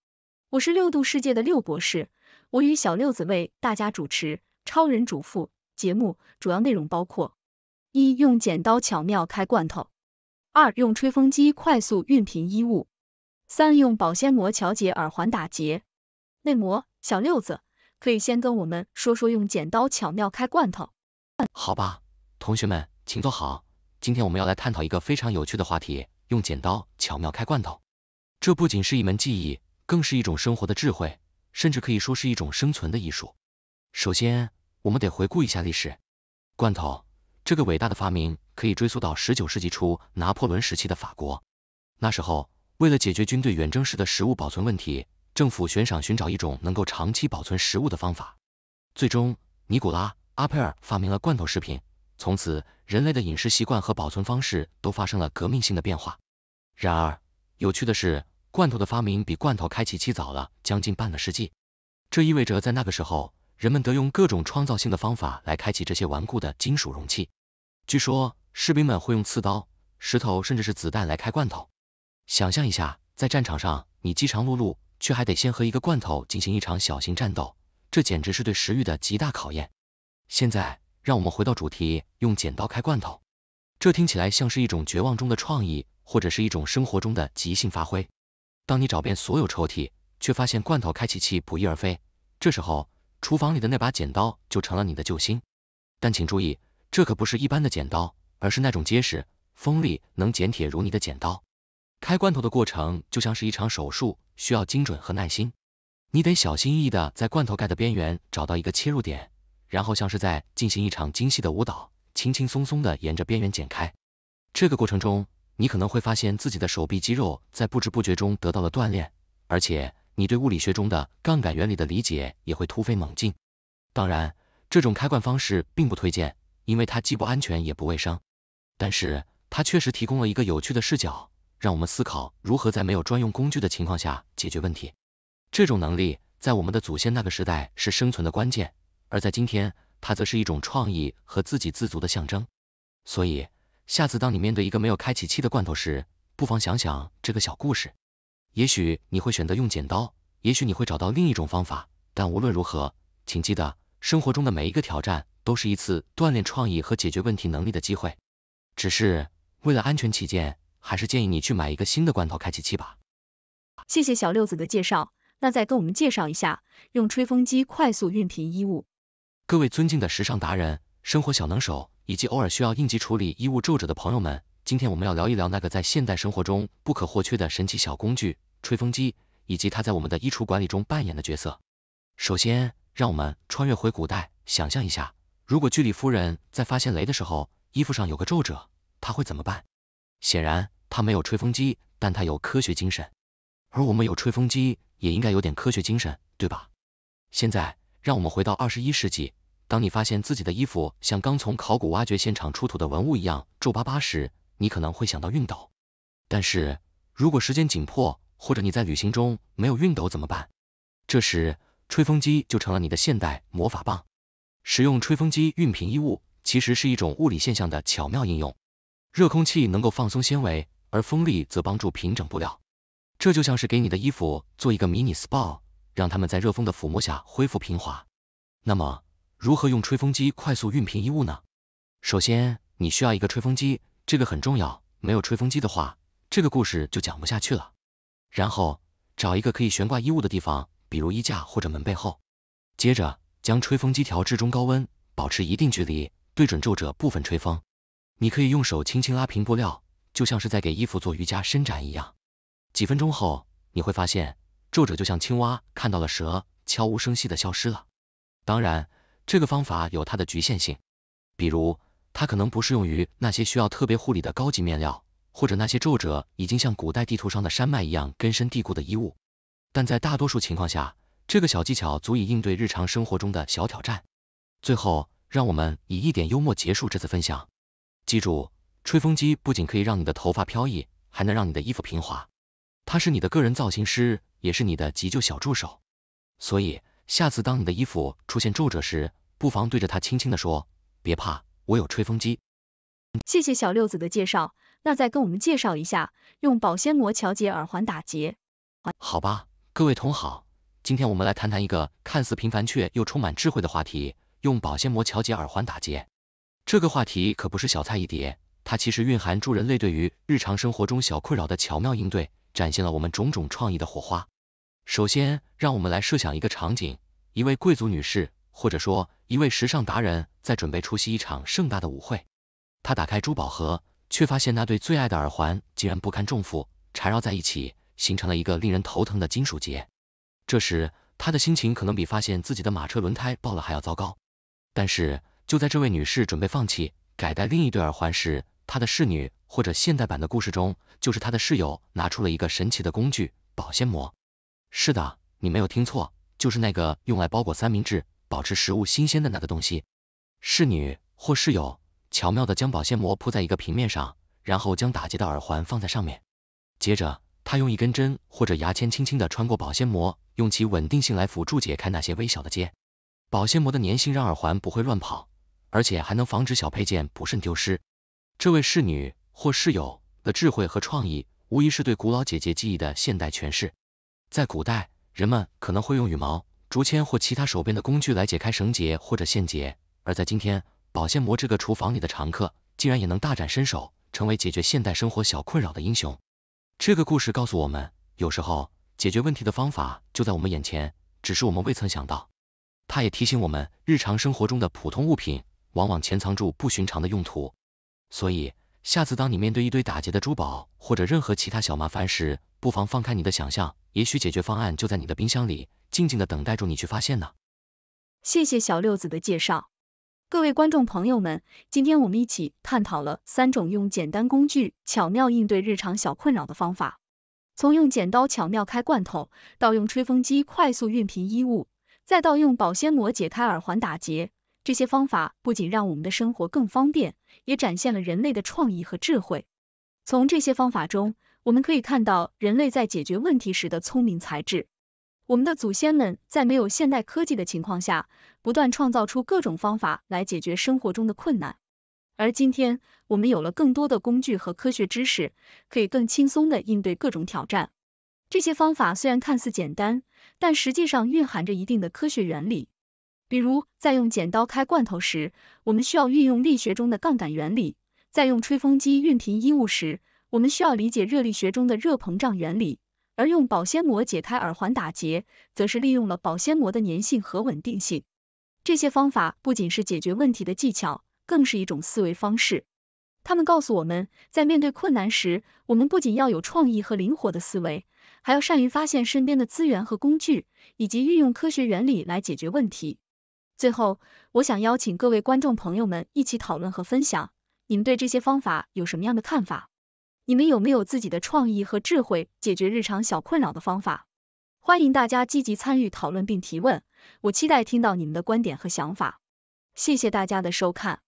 我是六度世界的六博士，我与小六子为大家主持《超人主妇》节目，主要内容包括：一、用剪刀巧妙开罐头；二、用吹风机快速熨平衣物；三、用保鲜膜调节耳环打结。内膜，小六子，可以先跟我们说说用剪刀巧妙开罐头。好吧，同学们，请坐好。今天我们要来探讨一个非常有趣的话题，用剪刀巧妙开罐头。这不仅是一门技艺。更是一种生活的智慧，甚至可以说是一种生存的艺术。首先，我们得回顾一下历史。罐头这个伟大的发明可以追溯到十九世纪初拿破仑时期的法国。那时候，为了解决军队远征时的食物保存问题，政府悬赏寻找一种能够长期保存食物的方法。最终，尼古拉·阿佩尔发明了罐头食品。从此，人类的饮食习惯和保存方式都发生了革命性的变化。然而，有趣的是，罐头的发明比罐头开启期早了将近半个世纪，这意味着在那个时候，人们得用各种创造性的方法来开启这些顽固的金属容器。据说士兵们会用刺刀、石头甚至是子弹来开罐头。想象一下，在战场上，你饥肠辘辘，却还得先和一个罐头进行一场小型战斗，这简直是对食欲的极大考验。现在，让我们回到主题，用剪刀开罐头。这听起来像是一种绝望中的创意，或者是一种生活中的即兴发挥。当你找遍所有抽屉，却发现罐头开启器不翼而飞，这时候厨房里的那把剪刀就成了你的救星。但请注意，这可不是一般的剪刀，而是那种结实、锋利，能剪铁如泥的剪刀。开罐头的过程就像是一场手术，需要精准和耐心。你得小心翼翼的在罐头盖的边缘找到一个切入点，然后像是在进行一场精细的舞蹈，轻轻松松的沿着边缘剪开。这个过程中，你可能会发现自己的手臂肌肉在不知不觉中得到了锻炼，而且你对物理学中的杠杆原理的理解也会突飞猛进。当然，这种开罐方式并不推荐，因为它既不安全也不卫生。但是，它确实提供了一个有趣的视角，让我们思考如何在没有专用工具的情况下解决问题。这种能力在我们的祖先那个时代是生存的关键，而在今天，它则是一种创意和自给自足的象征。所以，下次当你面对一个没有开启器的罐头时，不妨想想这个小故事，也许你会选择用剪刀，也许你会找到另一种方法，但无论如何，请记得，生活中的每一个挑战都是一次锻炼创意和解决问题能力的机会。只是为了安全起见，还是建议你去买一个新的罐头开启器吧。谢谢小六子的介绍，那再跟我们介绍一下用吹风机快速熨平衣物。各位尊敬的时尚达人。生活小能手，以及偶尔需要应急处理衣物皱褶的朋友们，今天我们要聊一聊那个在现代生活中不可或缺的神奇小工具——吹风机，以及它在我们的衣橱管理中扮演的角色。首先，让我们穿越回古代，想象一下，如果居里夫人在发现镭的时候，衣服上有个皱褶，她会怎么办？显然，她没有吹风机，但她有科学精神。而我们有吹风机，也应该有点科学精神，对吧？现在，让我们回到二十一世纪。当你发现自己的衣服像刚从考古挖掘现场出土的文物一样皱巴巴时，你可能会想到熨斗。但是如果时间紧迫，或者你在旅行中没有熨斗怎么办？这时，吹风机就成了你的现代魔法棒。使用吹风机熨平衣物，其实是一种物理现象的巧妙应用。热空气能够放松纤维，而风力则帮助平整布料。这就像是给你的衣服做一个迷你 SPA，让它们在热风的抚摸下恢复平滑。那么，如何用吹风机快速熨平衣物呢？首先，你需要一个吹风机，这个很重要，没有吹风机的话，这个故事就讲不下去了。然后，找一个可以悬挂衣物的地方，比如衣架或者门背后。接着，将吹风机调至中高温，保持一定距离，对准皱褶部分吹风。你可以用手轻轻拉平布料，就像是在给衣服做瑜伽伸展一样。几分钟后，你会发现皱褶就像青蛙看到了蛇，悄无声息的消失了。当然。这个方法有它的局限性，比如它可能不适用于那些需要特别护理的高级面料，或者那些皱褶已经像古代地图上的山脉一样根深蒂固的衣物。但在大多数情况下，这个小技巧足以应对日常生活中的小挑战。最后，让我们以一点幽默结束这次分享。记住，吹风机不仅可以让你的头发飘逸，还能让你的衣服平滑。它是你的个人造型师，也是你的急救小助手。所以，下次当你的衣服出现皱褶时，不妨对着他轻轻的说，别怕，我有吹风机。谢谢小六子的介绍，那再跟我们介绍一下用保鲜膜调节耳环打结。好吧，各位同好，今天我们来谈谈一个看似平凡却又充满智慧的话题，用保鲜膜调节耳环打结。这个话题可不是小菜一碟，它其实蕴含住人类对于日常生活中小困扰的巧妙应对，展现了我们种种创意的火花。首先，让我们来设想一个场景，一位贵族女士。或者说，一位时尚达人在准备出席一场盛大的舞会，她打开珠宝盒，却发现那对最爱的耳环竟然不堪重负，缠绕在一起，形成了一个令人头疼的金属结。这时，她的心情可能比发现自己的马车轮胎爆了还要糟糕。但是，就在这位女士准备放弃，改戴另一对耳环时，她的侍女或者现代版的故事中就是她的室友拿出了一个神奇的工具——保鲜膜。是的，你没有听错，就是那个用来包裹三明治。保持食物新鲜的那个东西，侍女或室友巧妙的将保鲜膜铺在一个平面上，然后将打结的耳环放在上面。接着，她用一根针或者牙签轻轻的穿过保鲜膜，用其稳定性来辅助解开那些微小的结。保鲜膜的粘性让耳环不会乱跑，而且还能防止小配件不慎丢失。这位侍女或室友的智慧和创意，无疑是对古老姐姐技艺的现代诠释。在古代，人们可能会用羽毛。竹签或其他手边的工具来解开绳结或者线结，而在今天，保鲜膜这个厨房里的常客，竟然也能大展身手，成为解决现代生活小困扰的英雄。这个故事告诉我们，有时候解决问题的方法就在我们眼前，只是我们未曾想到。它也提醒我们，日常生活中的普通物品，往往潜藏住不寻常的用途。所以。下次当你面对一堆打结的珠宝或者任何其他小麻烦时，不妨放开你的想象，也许解决方案就在你的冰箱里，静静的等待着你去发现呢。谢谢小六子的介绍，各位观众朋友们，今天我们一起探讨了三种用简单工具巧妙应对日常小困扰的方法，从用剪刀巧妙开罐头，到用吹风机快速熨平衣物，再到用保鲜膜解开耳环打结，这些方法不仅让我们的生活更方便。也展现了人类的创意和智慧。从这些方法中，我们可以看到人类在解决问题时的聪明才智。我们的祖先们在没有现代科技的情况下，不断创造出各种方法来解决生活中的困难。而今天我们有了更多的工具和科学知识，可以更轻松的应对各种挑战。这些方法虽然看似简单，但实际上蕴含着一定的科学原理。比如，在用剪刀开罐头时，我们需要运用力学中的杠杆原理；在用吹风机熨平衣物时，我们需要理解热力学中的热膨胀原理；而用保鲜膜解开耳环打结，则是利用了保鲜膜的粘性和稳定性。这些方法不仅是解决问题的技巧，更是一种思维方式。他们告诉我们，在面对困难时，我们不仅要有创意和灵活的思维，还要善于发现身边的资源和工具，以及运用科学原理来解决问题。最后，我想邀请各位观众朋友们一起讨论和分享，你们对这些方法有什么样的看法？你们有没有自己的创意和智慧解决日常小困扰的方法？欢迎大家积极参与讨论并提问，我期待听到你们的观点和想法。谢谢大家的收看，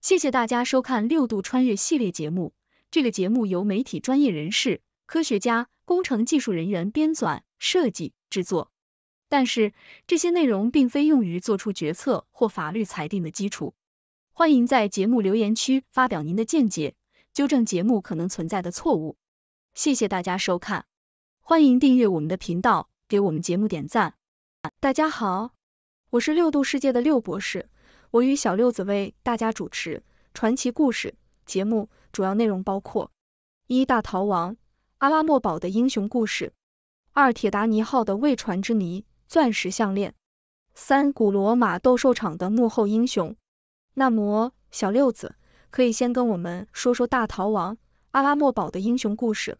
谢谢大家收看六度穿越系列节目。这个节目由媒体专业人士、科学家、工程技术人员编纂、设计、制作。但是这些内容并非用于做出决策或法律裁定的基础。欢迎在节目留言区发表您的见解，纠正节目可能存在的错误。谢谢大家收看，欢迎订阅我们的频道，给我们节目点赞。大家好，我是六度世界的六博士，我与小六子为大家主持传奇故事节目。主要内容包括：一大逃亡阿拉莫堡的英雄故事；二铁达尼号的未传之谜。钻石项链。三古罗马斗兽场的幕后英雄。那么，小六子可以先跟我们说说大逃亡阿拉莫堡的英雄故事。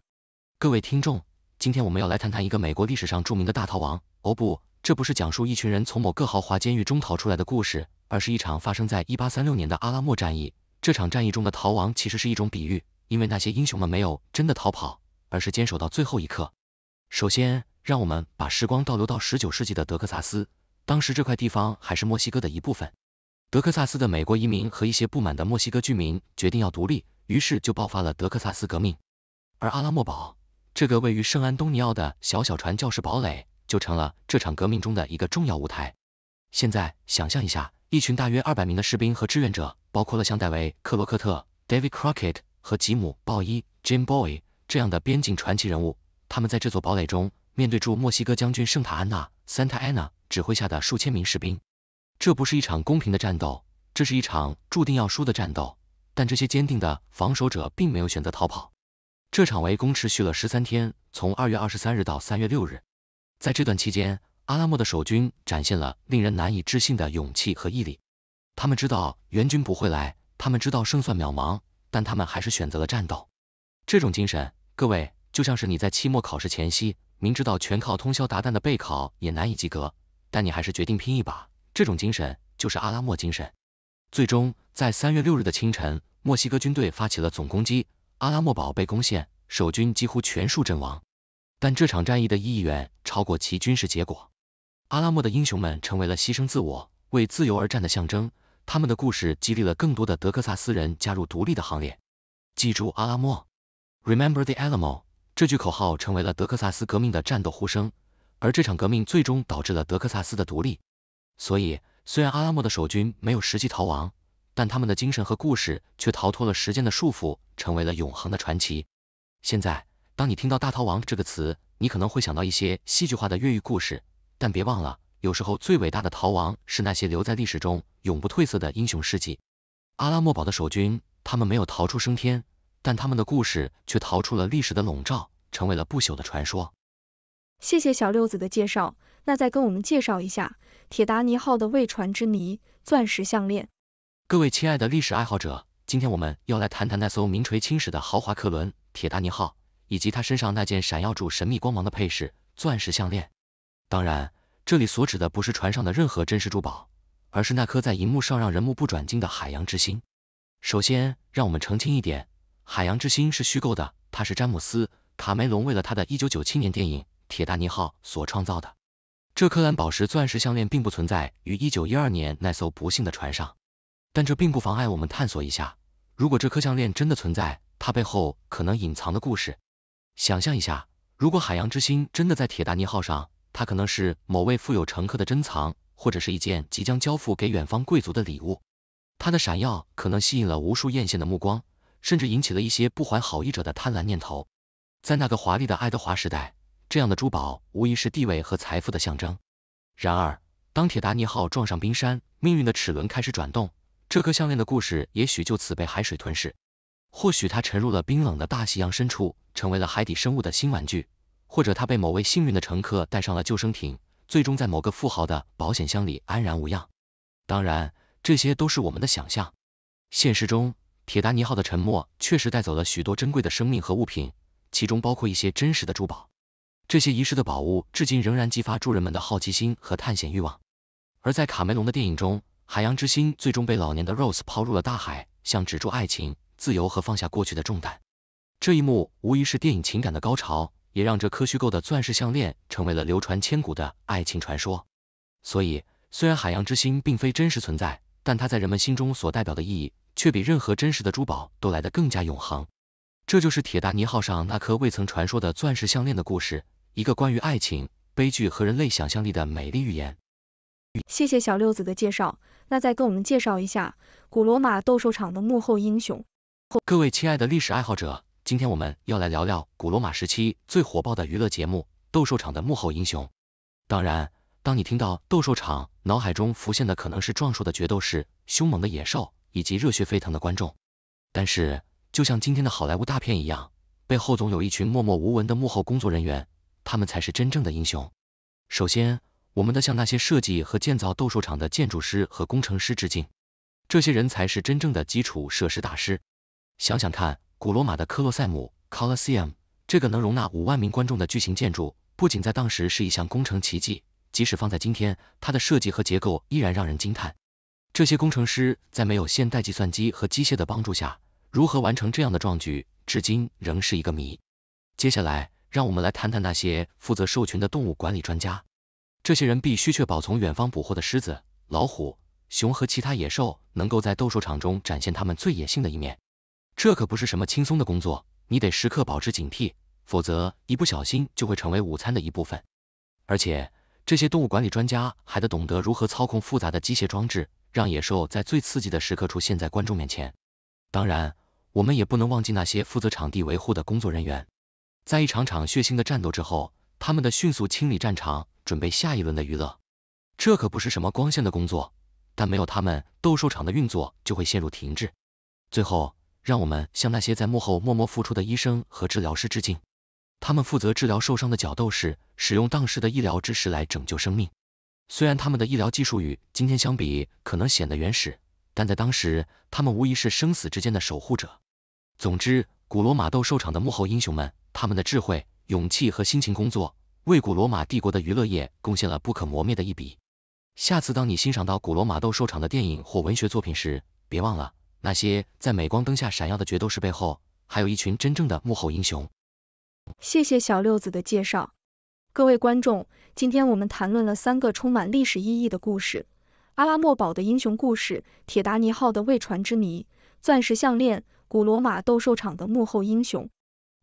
各位听众，今天我们要来谈谈一个美国历史上著名的大逃亡。哦不，这不是讲述一群人从某个豪华监狱中逃出来的故事，而是一场发生在一八三六年的阿拉莫战役。这场战役中的逃亡其实是一种比喻，因为那些英雄们没有真的逃跑，而是坚守到最后一刻。首先，让我们把时光倒流到十九世纪的德克萨斯，当时这块地方还是墨西哥的一部分。德克萨斯的美国移民和一些不满的墨西哥居民决定要独立，于是就爆发了德克萨斯革命。而阿拉莫堡，这个位于圣安东尼奥的小小传教士堡垒，就成了这场革命中的一个重要舞台。现在，想象一下，一群大约二百名的士兵和志愿者，包括了像戴维·克罗克特 （David Crockett） 和吉姆·鲍伊 （Jim b o y 这样的边境传奇人物，他们在这座堡垒中。面对驻墨西哥将军圣塔安娜 （Santa Anna） 指挥下的数千名士兵，这不是一场公平的战斗，这是一场注定要输的战斗。但这些坚定的防守者并没有选择逃跑。这场围攻持续了十三天，从二月二十三日到三月六日。在这段期间，阿拉莫的守军展现了令人难以置信的勇气和毅力。他们知道援军不会来，他们知道胜算渺茫，但他们还是选择了战斗。这种精神，各位。就像是你在期末考试前夕，明知道全靠通宵达旦的备考也难以及格，但你还是决定拼一把。这种精神就是阿拉莫精神。最终，在三月六日的清晨，墨西哥军队发起了总攻击，阿拉莫堡被攻陷，守军几乎全数阵亡。但这场战役的意义远超过其军事结果。阿拉莫的英雄们成为了牺牲自我、为自由而战的象征，他们的故事激励了更多的德克萨斯人加入独立的行列。记住阿拉莫，Remember the Alamo。这句口号成为了德克萨斯革命的战斗呼声，而这场革命最终导致了德克萨斯的独立。所以，虽然阿拉莫的守军没有实际逃亡，但他们的精神和故事却逃脱了时间的束缚，成为了永恒的传奇。现在，当你听到“大逃亡”这个词，你可能会想到一些戏剧化的越狱故事，但别忘了，有时候最伟大的逃亡是那些留在历史中永不褪色的英雄事迹。阿拉莫堡的守军，他们没有逃出升天。但他们的故事却逃出了历史的笼罩，成为了不朽的传说。谢谢小六子的介绍，那再跟我们介绍一下铁达尼号的未传之谜——钻石项链。各位亲爱的历史爱好者，今天我们要来谈谈那艘名垂青史的豪华客轮铁达尼号，以及它身上那件闪耀住神秘光芒的配饰——钻石项链。当然，这里所指的不是船上的任何真实珠宝，而是那颗在银幕上让人目不转睛的海洋之星。首先，让我们澄清一点。海洋之心是虚构的，它是詹姆斯·卡梅隆为了他的一九九七年电影《铁达尼号》所创造的。这颗蓝宝石钻石项链并不存在于一九一二年那艘不幸的船上，但这并不妨碍我们探索一下，如果这颗项链真的存在，它背后可能隐藏的故事。想象一下，如果海洋之心真的在铁达尼号上，它可能是某位富有乘客的珍藏，或者是一件即将交付给远方贵族的礼物。它的闪耀可能吸引了无数艳羡的目光。甚至引起了一些不怀好意者的贪婪念头。在那个华丽的爱德华时代，这样的珠宝无疑是地位和财富的象征。然而，当铁达尼号撞上冰山，命运的齿轮开始转动，这颗项链的故事也许就此被海水吞噬。或许它沉入了冰冷的大西洋深处，成为了海底生物的新玩具；或者它被某位幸运的乘客带上了救生艇，最终在某个富豪的保险箱里安然无恙。当然，这些都是我们的想象。现实中，铁达尼号的沉没确实带走了许多珍贵的生命和物品，其中包括一些真实的珠宝。这些遗失的宝物至今仍然激发住人们的好奇心和探险欲望。而在卡梅隆的电影中，海洋之心最终被老年的 Rose 抛入了大海，像止住爱情、自由和放下过去的重担。这一幕无疑是电影情感的高潮，也让这颗虚构的钻石项链成为了流传千古的爱情传说。所以，虽然海洋之心并非真实存在，但它在人们心中所代表的意义，却比任何真实的珠宝都来得更加永恒。这就是铁达尼号上那颗未曾传说的钻石项链的故事，一个关于爱情、悲剧和人类想象力的美丽寓言。谢谢小六子的介绍，那再跟我们介绍一下古罗马斗兽场的幕后英雄。各位亲爱的历史爱好者，今天我们要来聊聊古罗马时期最火爆的娱乐节目——斗兽场的幕后英雄。当然。当你听到斗兽场，脑海中浮现的可能是壮硕的决斗士、凶猛的野兽以及热血沸腾的观众。但是，就像今天的好莱坞大片一样，背后总有一群默默无闻的幕后工作人员，他们才是真正的英雄。首先，我们得向那些设计和建造斗兽场的建筑师和工程师致敬，这些人才是真正的基础设施大师。想想看，古罗马的科洛塞姆 （Colosseum） 这个能容纳五万名观众的巨型建筑，不仅在当时是一项工程奇迹。即使放在今天，它的设计和结构依然让人惊叹。这些工程师在没有现代计算机和机械的帮助下，如何完成这样的壮举，至今仍是一个谜。接下来，让我们来谈谈那些负责兽群的动物管理专家。这些人必须确保从远方捕获的狮子、老虎、熊和其他野兽能够在斗兽场中展现他们最野性的一面。这可不是什么轻松的工作，你得时刻保持警惕，否则一不小心就会成为午餐的一部分。而且。这些动物管理专家还得懂得如何操控复杂的机械装置，让野兽在最刺激的时刻出现在观众面前。当然，我们也不能忘记那些负责场地维护的工作人员，在一场场血腥的战斗之后，他们的迅速清理战场，准备下一轮的娱乐，这可不是什么光鲜的工作。但没有他们，斗兽场的运作就会陷入停滞。最后，让我们向那些在幕后默默付出的医生和治疗师致敬。他们负责治疗受伤的角斗士，使用当时的医疗知识来拯救生命。虽然他们的医疗技术与今天相比可能显得原始，但在当时，他们无疑是生死之间的守护者。总之，古罗马斗兽场的幕后英雄们，他们的智慧、勇气和辛勤工作，为古罗马帝国的娱乐业贡献了不可磨灭的一笔。下次当你欣赏到古罗马斗兽场的电影或文学作品时，别忘了，那些在镁光灯下闪耀的角斗士背后，还有一群真正的幕后英雄。谢谢小六子的介绍，各位观众，今天我们谈论了三个充满历史意义的故事：阿拉莫堡的英雄故事、铁达尼号的未传之谜、钻石项链、古罗马斗兽场的幕后英雄。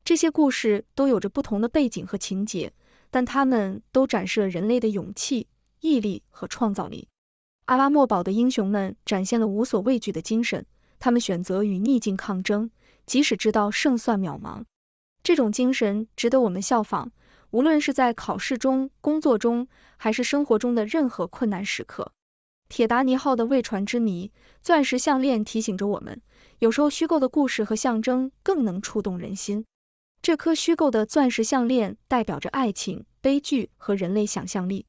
这些故事都有着不同的背景和情节，但他们都展示了人类的勇气、毅力和创造力。阿拉莫堡的英雄们展现了无所畏惧的精神，他们选择与逆境抗争，即使知道胜算渺茫。这种精神值得我们效仿，无论是在考试中、工作中，还是生活中的任何困难时刻。《铁达尼号》的未传之谜、钻石项链提醒着我们，有时候虚构的故事和象征更能触动人心。这颗虚构的钻石项链代表着爱情、悲剧和人类想象力，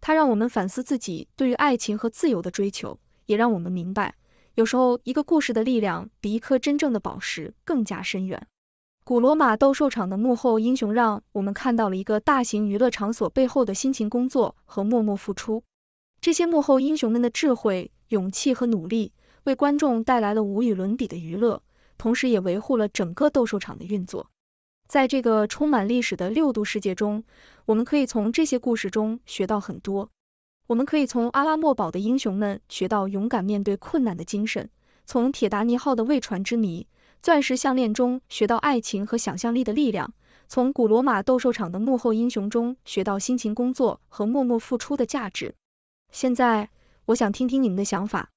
它让我们反思自己对于爱情和自由的追求，也让我们明白，有时候一个故事的力量比一颗真正的宝石更加深远。古罗马斗兽场的幕后英雄，让我们看到了一个大型娱乐场所背后的辛勤工作和默默付出。这些幕后英雄们的智慧、勇气和努力，为观众带来了无与伦比的娱乐，同时也维护了整个斗兽场的运作。在这个充满历史的六度世界中，我们可以从这些故事中学到很多。我们可以从阿拉莫堡的英雄们学到勇敢面对困难的精神，从铁达尼号的未传之谜。钻石项链中学到爱情和想象力的力量，从古罗马斗兽场的幕后英雄中学到辛勤工作和默默付出的价值。现在，我想听听你们的想法，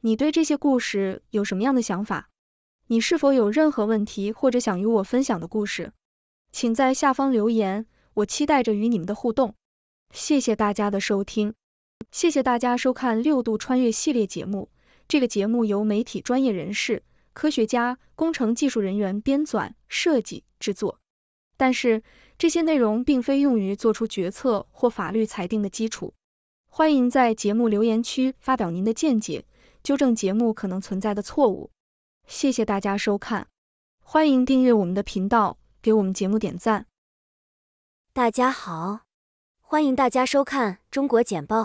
你对这些故事有什么样的想法？你是否有任何问题或者想与我分享的故事？请在下方留言，我期待着与你们的互动。谢谢大家的收听，谢谢大家收看六度穿越系列节目。这个节目由媒体专业人士。科学家、工程技术人员编纂、设计、制作，但是这些内容并非用于做出决策或法律裁定的基础。欢迎在节目留言区发表您的见解，纠正节目可能存在的错误。谢谢大家收看，欢迎订阅我们的频道，给我们节目点赞。大家好，欢迎大家收看《中国简报》，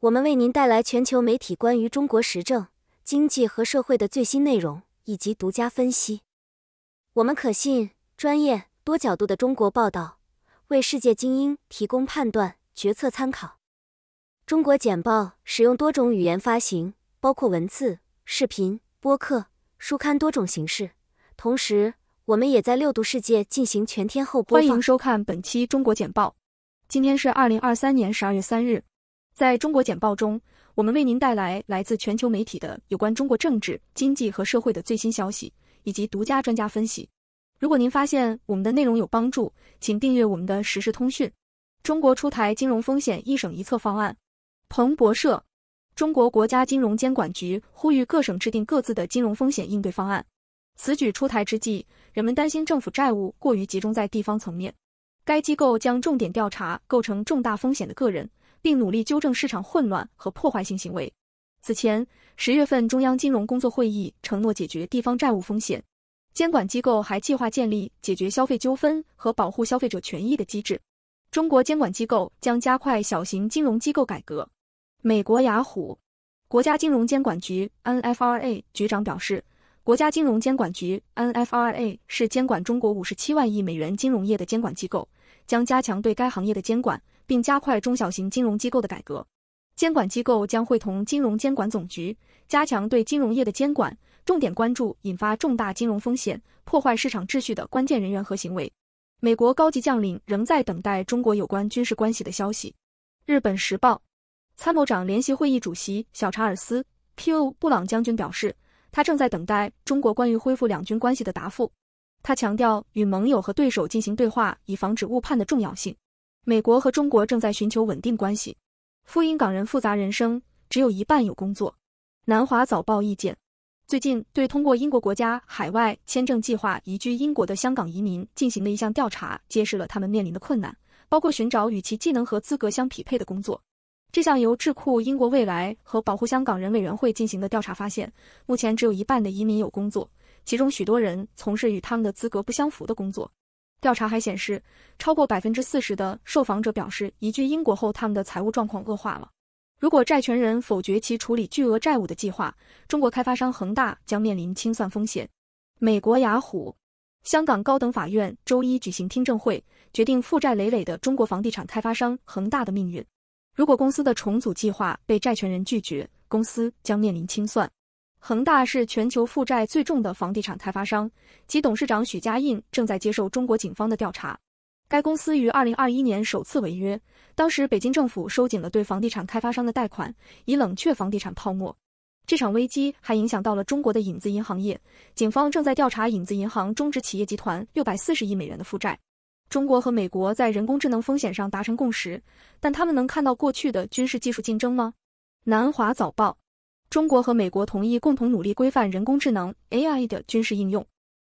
我们为您带来全球媒体关于中国时政。经济和社会的最新内容以及独家分析，我们可信、专业、多角度的中国报道，为世界精英提供判断、决策参考。中国简报使用多种语言发行，包括文字、视频、播客、书刊多种形式。同时，我们也在六度世界进行全天候播放。欢迎收看本期中国简报。今天是二零二三年十二月三日。在中国简报中。我们为您带来来自全球媒体的有关中国政治、经济和社会的最新消息以及独家专家分析。如果您发现我们的内容有帮助，请订阅我们的实时通讯。中国出台金融风险一省一策方案。彭博社，中国国家金融监管局呼吁各省制定各自的金融风险应对方案。此举出台之际，人们担心政府债务过于集中在地方层面。该机构将重点调查构成重大风险的个人。并努力纠正市场混乱和破坏性行为。此前，十月份中央金融工作会议承诺解决地方债务风险，监管机构还计划建立解决消费纠纷和保护消费者权益的机制。中国监管机构将加快小型金融机构改革。美国雅虎，国家金融监管局 （NFA） r 局长表示，国家金融监管局 （NFA） r 是监管中国五十七万亿美元金融业的监管机构，将加强对该行业的监管。并加快中小型金融机构的改革。监管机构将会同金融监管总局，加强对金融业的监管，重点关注引发重大金融风险、破坏市场秩序的关键人员和行为。美国高级将领仍在等待中国有关军事关系的消息。日本时报参谋长联席会议主席小查尔斯 ·Q· 布朗将军表示，他正在等待中国关于恢复两军关系的答复。他强调与盟友和对手进行对话以防止误判的重要性。美国和中国正在寻求稳定关系。赴英港人复杂人生，只有一半有工作。南华早报意见：最近对通过英国国家海外签证计划移居英国的香港移民进行的一项调查，揭示了他们面临的困难，包括寻找与其技能和资格相匹配的工作。这项由智库英国未来和保护香港人委员会进行的调查发现，目前只有一半的移民有工作，其中许多人从事与他们的资格不相符的工作。调查还显示，超过百分之四十的受访者表示，移居英国后他们的财务状况恶化了。如果债权人否决其处理巨额债务的计划，中国开发商恒大将面临清算风险。美国雅虎，香港高等法院周一举行听证会，决定负债累累的中国房地产开发商恒大的命运。如果公司的重组计划被债权人拒绝，公司将面临清算。恒大是全球负债最重的房地产开发商，其董事长许家印正在接受中国警方的调查。该公司于二零二一年首次违约，当时北京政府收紧了对房地产开发商的贷款，以冷却房地产泡沫。这场危机还影响到了中国的影子银行业，警方正在调查影子银行中止企业集团六百四十亿美元的负债。中国和美国在人工智能风险上达成共识，但他们能看到过去的军事技术竞争吗？南华早报。中国和美国同意共同努力规范人工智能 AI 的军事应用，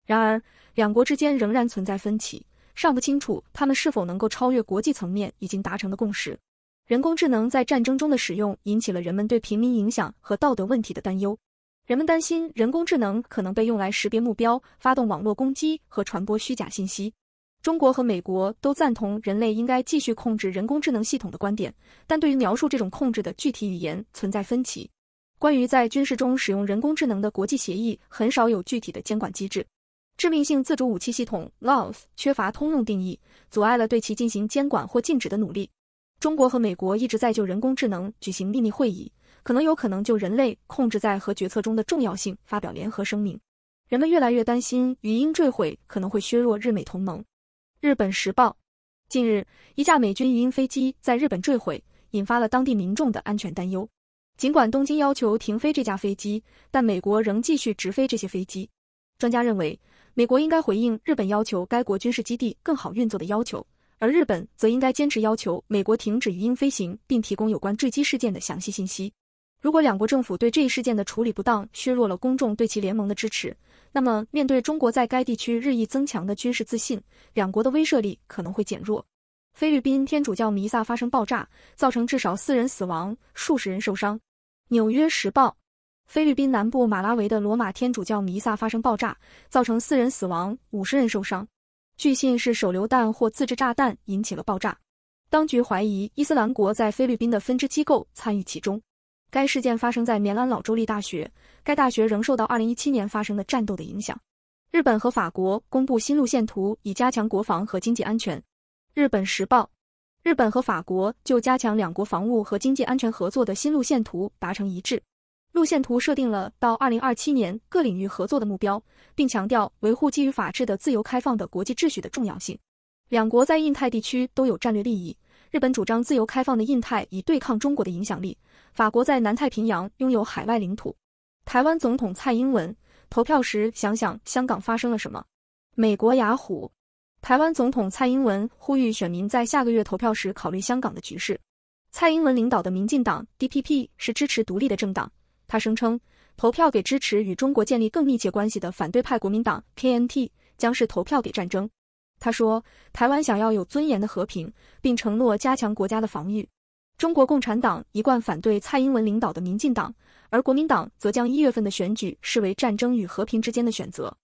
然而两国之间仍然存在分歧，尚不清楚他们是否能够超越国际层面已经达成的共识。人工智能在战争中的使用引起了人们对平民影响和道德问题的担忧。人们担心人工智能可能被用来识别目标、发动网络攻击和传播虚假信息。中国和美国都赞同人类应该继续控制人工智能系统的观点，但对于描述这种控制的具体语言存在分歧。关于在军事中使用人工智能的国际协议很少有具体的监管机制。致命性自主武器系统 （LoS） 缺乏通用定义，阻碍了对其进行监管或禁止的努力。中国和美国一直在就人工智能举行秘密会议，可能有可能就人类控制在和决策中的重要性发表联合声明。人们越来越担心，鱼鹰坠毁可能会削弱日美同盟。日本时报，近日，一架美军鱼鹰飞机在日本坠毁，引发了当地民众的安全担忧。尽管东京要求停飞这架飞机，但美国仍继续直飞这些飞机。专家认为，美国应该回应日本要求该国军事基地更好运作的要求，而日本则应该坚持要求美国停止鱼鹰飞行，并提供有关坠机事件的详细信息。如果两国政府对这一事件的处理不当，削弱了公众对其联盟的支持，那么面对中国在该地区日益增强的军事自信，两国的威慑力可能会减弱。菲律宾天主教弥撒发生爆炸，造成至少四人死亡，数十人受伤。纽约时报：菲律宾南部马拉维的罗马天主教弥撒发生爆炸，造成四人死亡、五十人受伤。据信是手榴弹或自制炸弹引起了爆炸。当局怀疑伊斯兰国在菲律宾的分支机构参与其中。该事件发生在棉兰老州立大学，该大学仍受到2017年发生的战斗的影响。日本和法国公布新路线图，以加强国防和经济安全。日本时报。日本和法国就加强两国防务和经济安全合作的新路线图达成一致。路线图设定了到二零二七年各领域合作的目标，并强调维护基于法治的自由开放的国际秩序的重要性。两国在印太地区都有战略利益。日本主张自由开放的印太以对抗中国的影响力。法国在南太平洋拥有海外领土。台湾总统蔡英文投票时，想想香港发生了什么。美国雅虎。台湾总统蔡英文呼吁选民在下个月投票时考虑香港的局势。蔡英文领导的民进党 （DPP） 是支持独立的政党。他声称，投票给支持与中国建立更密切关系的反对派国民党 （KMT） 将是投票给战争。他说，台湾想要有尊严的和平，并承诺加强国家的防御。中国共产党一贯反对蔡英文领导的民进党，而国民党则将一月份的选举视为战争与和平之间的选择。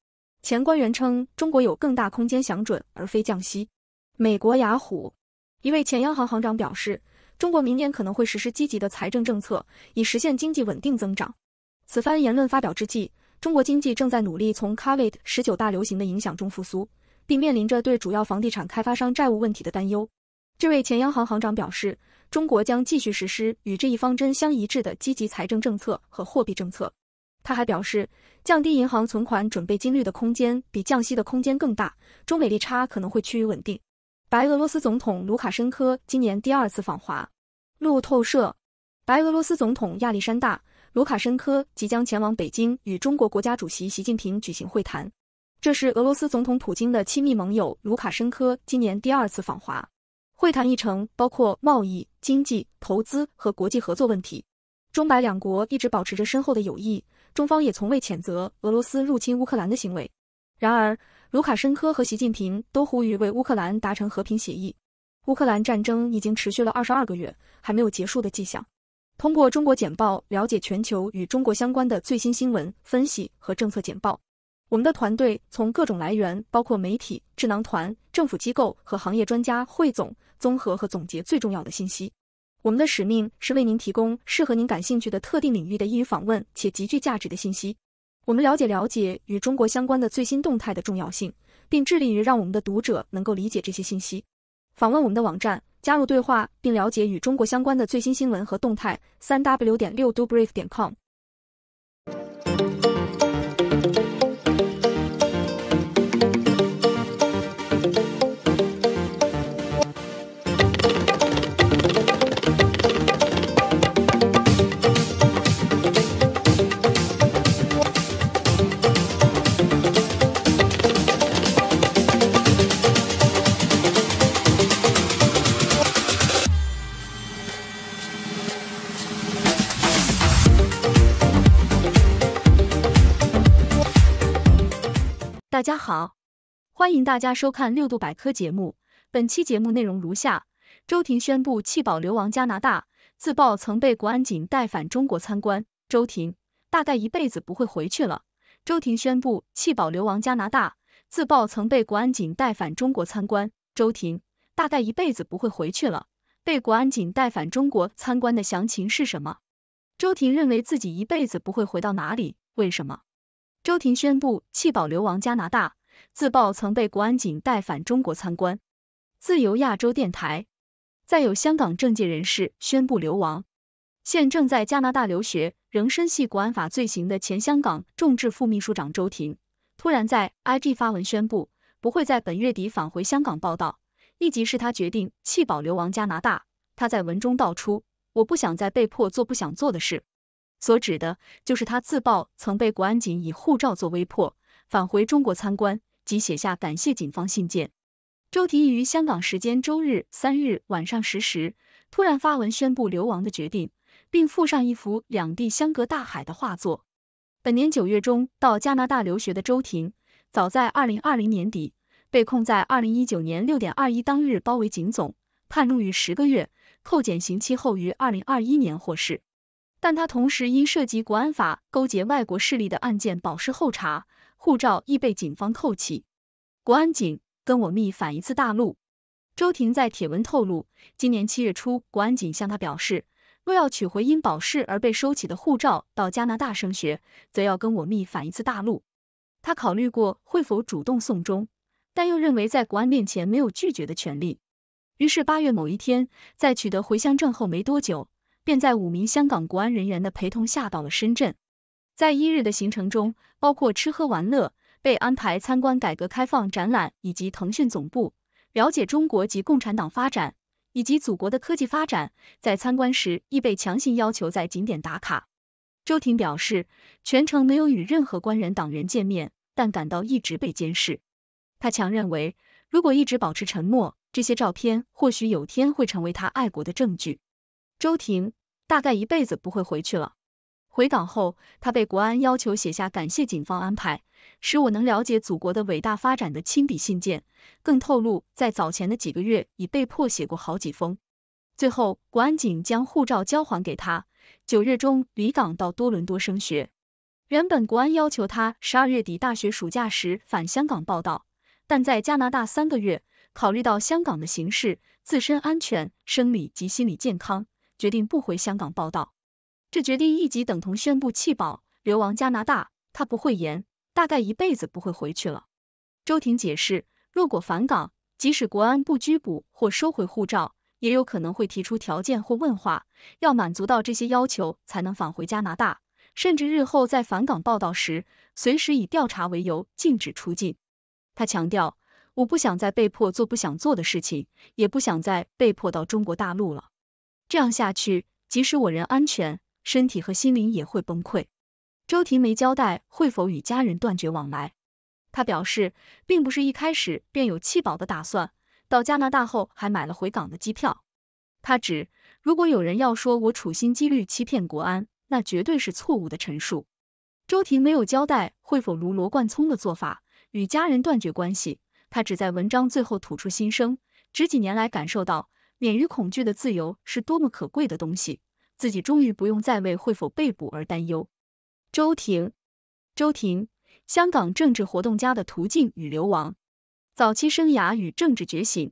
前官员称，中国有更大空间降准而非降息。美国雅虎，一位前央行行长表示，中国明年可能会实施积极的财政政策，以实现经济稳定增长。此番言论发表之际，中国经济正在努力从 Covid 十九大流行的影响中复苏，并面临着对主要房地产开发商债务问题的担忧。这位前央行行长表示，中国将继续实施与这一方针相一致的积极财政政策和货币政策。他还表示，降低银行存款准备金率的空间比降息的空间更大，中美利差可能会趋于稳定。白俄罗斯总统卢卡申科今年第二次访华。路透社，白俄罗斯总统亚历山大·卢卡申科即将前往北京与中国国家主席习近平举行会谈，这是俄罗斯总统普京的亲密盟友卢卡申科今年第二次访华。会谈议程包括贸易、经济、投资和国际合作问题。中白两国一直保持着深厚的友谊。中方也从未谴责俄罗斯入侵乌克兰的行为。然而，卢卡申科和习近平都呼吁为乌克兰达成和平协议。乌克兰战争已经持续了二十二个月，还没有结束的迹象。通过中国简报了解全球与中国相关的最新新闻分析和政策简报。我们的团队从各种来源，包括媒体、智囊团、政府机构和行业专家，汇总、综合和总结最重要的信息。我们的使命是为您提供适合您感兴趣的特定领域的易于访问且极具价值的信息。我们了解了解与中国相关的最新动态的重要性，并致力于让我们的读者能够理解这些信息。访问我们的网站，加入对话，并了解与中国相关的最新新闻和动态。三 w 点六 dobrief 点 com。大家好，欢迎大家收看六度百科节目。本期节目内容如下：周婷宣布弃保流亡加拿大，自曝曾被国安警带返中国参观。周婷大概一辈子不会回去了。周婷宣布弃保流亡加拿大，自曝曾被国安警带返中国参观。周婷大概一辈子不会回去了。被国安警带返中国参观的详情是什么？周婷认为自己一辈子不会回到哪里？为什么？周庭宣布弃保流亡加拿大，自曝曾被国安警带返中国参观。自由亚洲电台。再有香港政界人士宣布流亡，现正在加拿大留学，仍身系国安法罪行的前香港众志副秘书长周庭，突然在 IG 发文宣布，不会在本月底返回香港报道。立即是他决定弃保流亡加拿大。他在文中道出：“我不想再被迫做不想做的事。”所指的就是他自曝曾被国安警以护照做威迫，返回中国参观，及写下感谢警方信件。周婷于香港时间周日三日晚上十时，突然发文宣布流亡的决定，并附上一幅两地相隔大海的画作。本年九月中到加拿大留学的周婷，早在二零二零年底被控在二零一九年六点二一当日包围警总，判入狱十个月，扣减刑期后于二零二一年获释。但他同时因涉及国安法勾结外国势力的案件保释候查，护照亦被警方扣起。国安警跟我密反一次大陆。周婷在帖文透露，今年七月初国安警向他表示，若要取回因保释而被收起的护照到加拿大升学，则要跟我密反一次大陆。他考虑过会否主动送终，但又认为在国安面前没有拒绝的权利。于是八月某一天，在取得回乡证后没多久。便在五名香港国安人员的陪同下到了深圳，在一日的行程中，包括吃喝玩乐，被安排参观改革开放展览以及腾讯总部，了解中国及共产党发展以及祖国的科技发展。在参观时，亦被强行要求在景点打卡。周婷表示，全程没有与任何官员、党员见面，但感到一直被监视。他强认为，如果一直保持沉默，这些照片或许有天会成为他爱国的证据。周婷大概一辈子不会回去了。回港后，他被国安要求写下感谢警方安排，使我能了解祖国的伟大发展的亲笔信件，更透露在早前的几个月已被迫写过好几封。最后，国安警将护照交还给他，九月中离港到多伦多升学。原本国安要求他十二月底大学暑假时返香港报道，但在加拿大三个月，考虑到香港的形势、自身安全、生理及心理健康。决定不回香港报道，这决定一级等同宣布弃保流亡加拿大，他不会言，大概一辈子不会回去了。周婷解释，如果返港，即使国安不拘捕或收回护照，也有可能会提出条件或问话，要满足到这些要求才能返回加拿大，甚至日后在返港报道时，随时以调查为由禁止出境。他强调，我不想再被迫做不想做的事情，也不想再被迫到中国大陆了。这样下去，即使我人安全，身体和心灵也会崩溃。周婷没交代会否与家人断绝往来，她表示，并不是一开始便有弃保的打算。到加拿大后，还买了回港的机票。她指，如果有人要说我处心积虑欺骗国安，那绝对是错误的陈述。周婷没有交代会否如罗冠聪的做法，与家人断绝关系。她只在文章最后吐出心声，值几年来感受到。免于恐惧的自由是多么可贵的东西！自己终于不用再为会否被捕而担忧。周婷，周婷，香港政治活动家的途径与流亡，早期生涯与政治觉醒。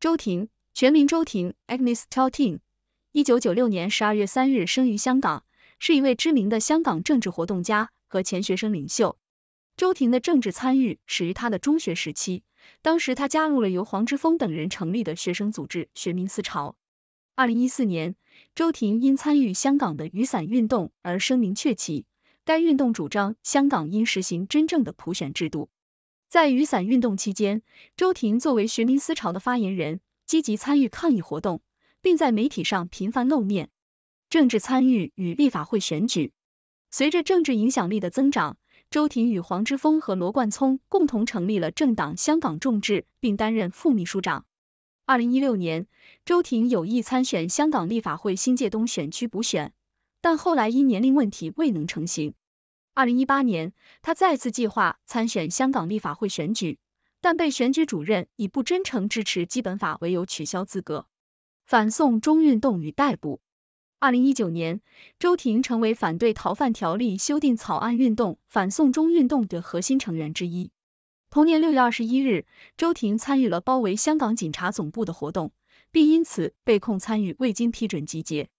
周婷，全名周婷 （Agnes t a l t i n g 一九九六年十二月三日生于香港，是一位知名的香港政治活动家和前学生领袖。周婷的政治参与始于她的中学时期，当时她加入了由黄之锋等人成立的学生组织“学民思潮”。二零一四年，周婷因参与香港的雨伞运动而声名鹊起。该运动主张香港应实行真正的普选制度。在雨伞运动期间，周婷作为学民思潮的发言人，积极参与抗议活动，并在媒体上频繁露面。政治参与与立法会选举，随着政治影响力的增长。周庭与黄之锋和罗冠聪共同成立了政党香港众志，并担任副秘书长。二零一六年，周庭有意参选香港立法会新界东选区补选，但后来因年龄问题未能成行。二零一八年，他再次计划参选香港立法会选举，但被选举主任以不真诚支持基本法为由取消资格。反送中运动与逮捕。二零一九年，周婷成为反对逃犯条例修订草案运动、反送中运动的核心成员之一。同年六月二十一日，周婷参与了包围香港警察总部的活动，并因此被控参与未经批准集结。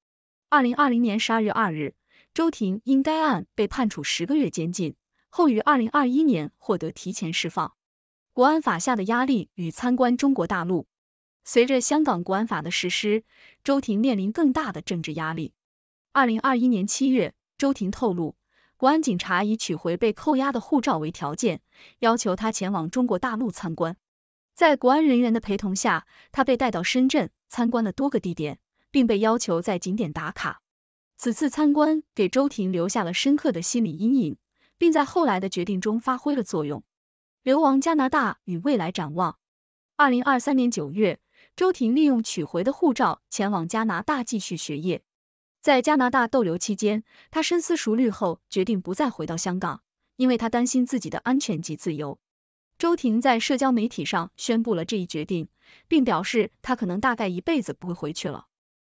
二零二零年十二月二日，周婷因该案被判处十个月监禁，后于二零二一年获得提前释放。国安法下的压力与参观中国大陆。随着香港国安法的实施，周婷面临更大的政治压力。二零二一年七月，周婷透露，国安警察以取回被扣押的护照为条件，要求他前往中国大陆参观。在国安人员的陪同下，他被带到深圳，参观了多个地点，并被要求在景点打卡。此次参观给周婷留下了深刻的心理阴影，并在后来的决定中发挥了作用。流亡加拿大与未来展望。二零二三年九月。周婷利用取回的护照前往加拿大继续学业，在加拿大逗留期间，他深思熟虑后决定不再回到香港，因为他担心自己的安全及自由。周婷在社交媒体上宣布了这一决定，并表示他可能大概一辈子不会回去了。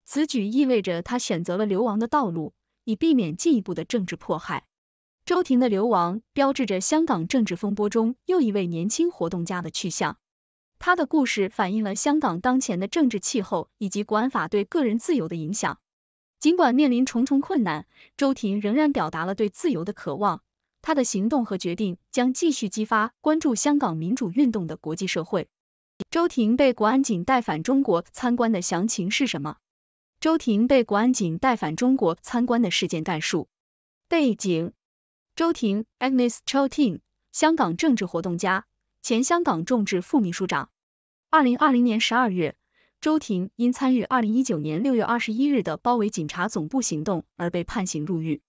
此举意味着他选择了流亡的道路，以避免进一步的政治迫害。周婷的流亡标志着香港政治风波中又一位年轻活动家的去向。他的故事反映了香港当前的政治气候以及国安法对个人自由的影响。尽管面临重重困难，周婷仍然表达了对自由的渴望。他的行动和决定将继续激发关注香港民主运动的国际社会。周婷被国安警带返中国参观的详情是什么？周婷被国安警带返中国参观的事件概述：背景，周婷 （Agnes Chow Ting），香港政治活动家。前香港众志副秘书长，二零二零年十二月，周庭因参与二零一九年六月二十一日的包围警察总部行动而被判刑入狱。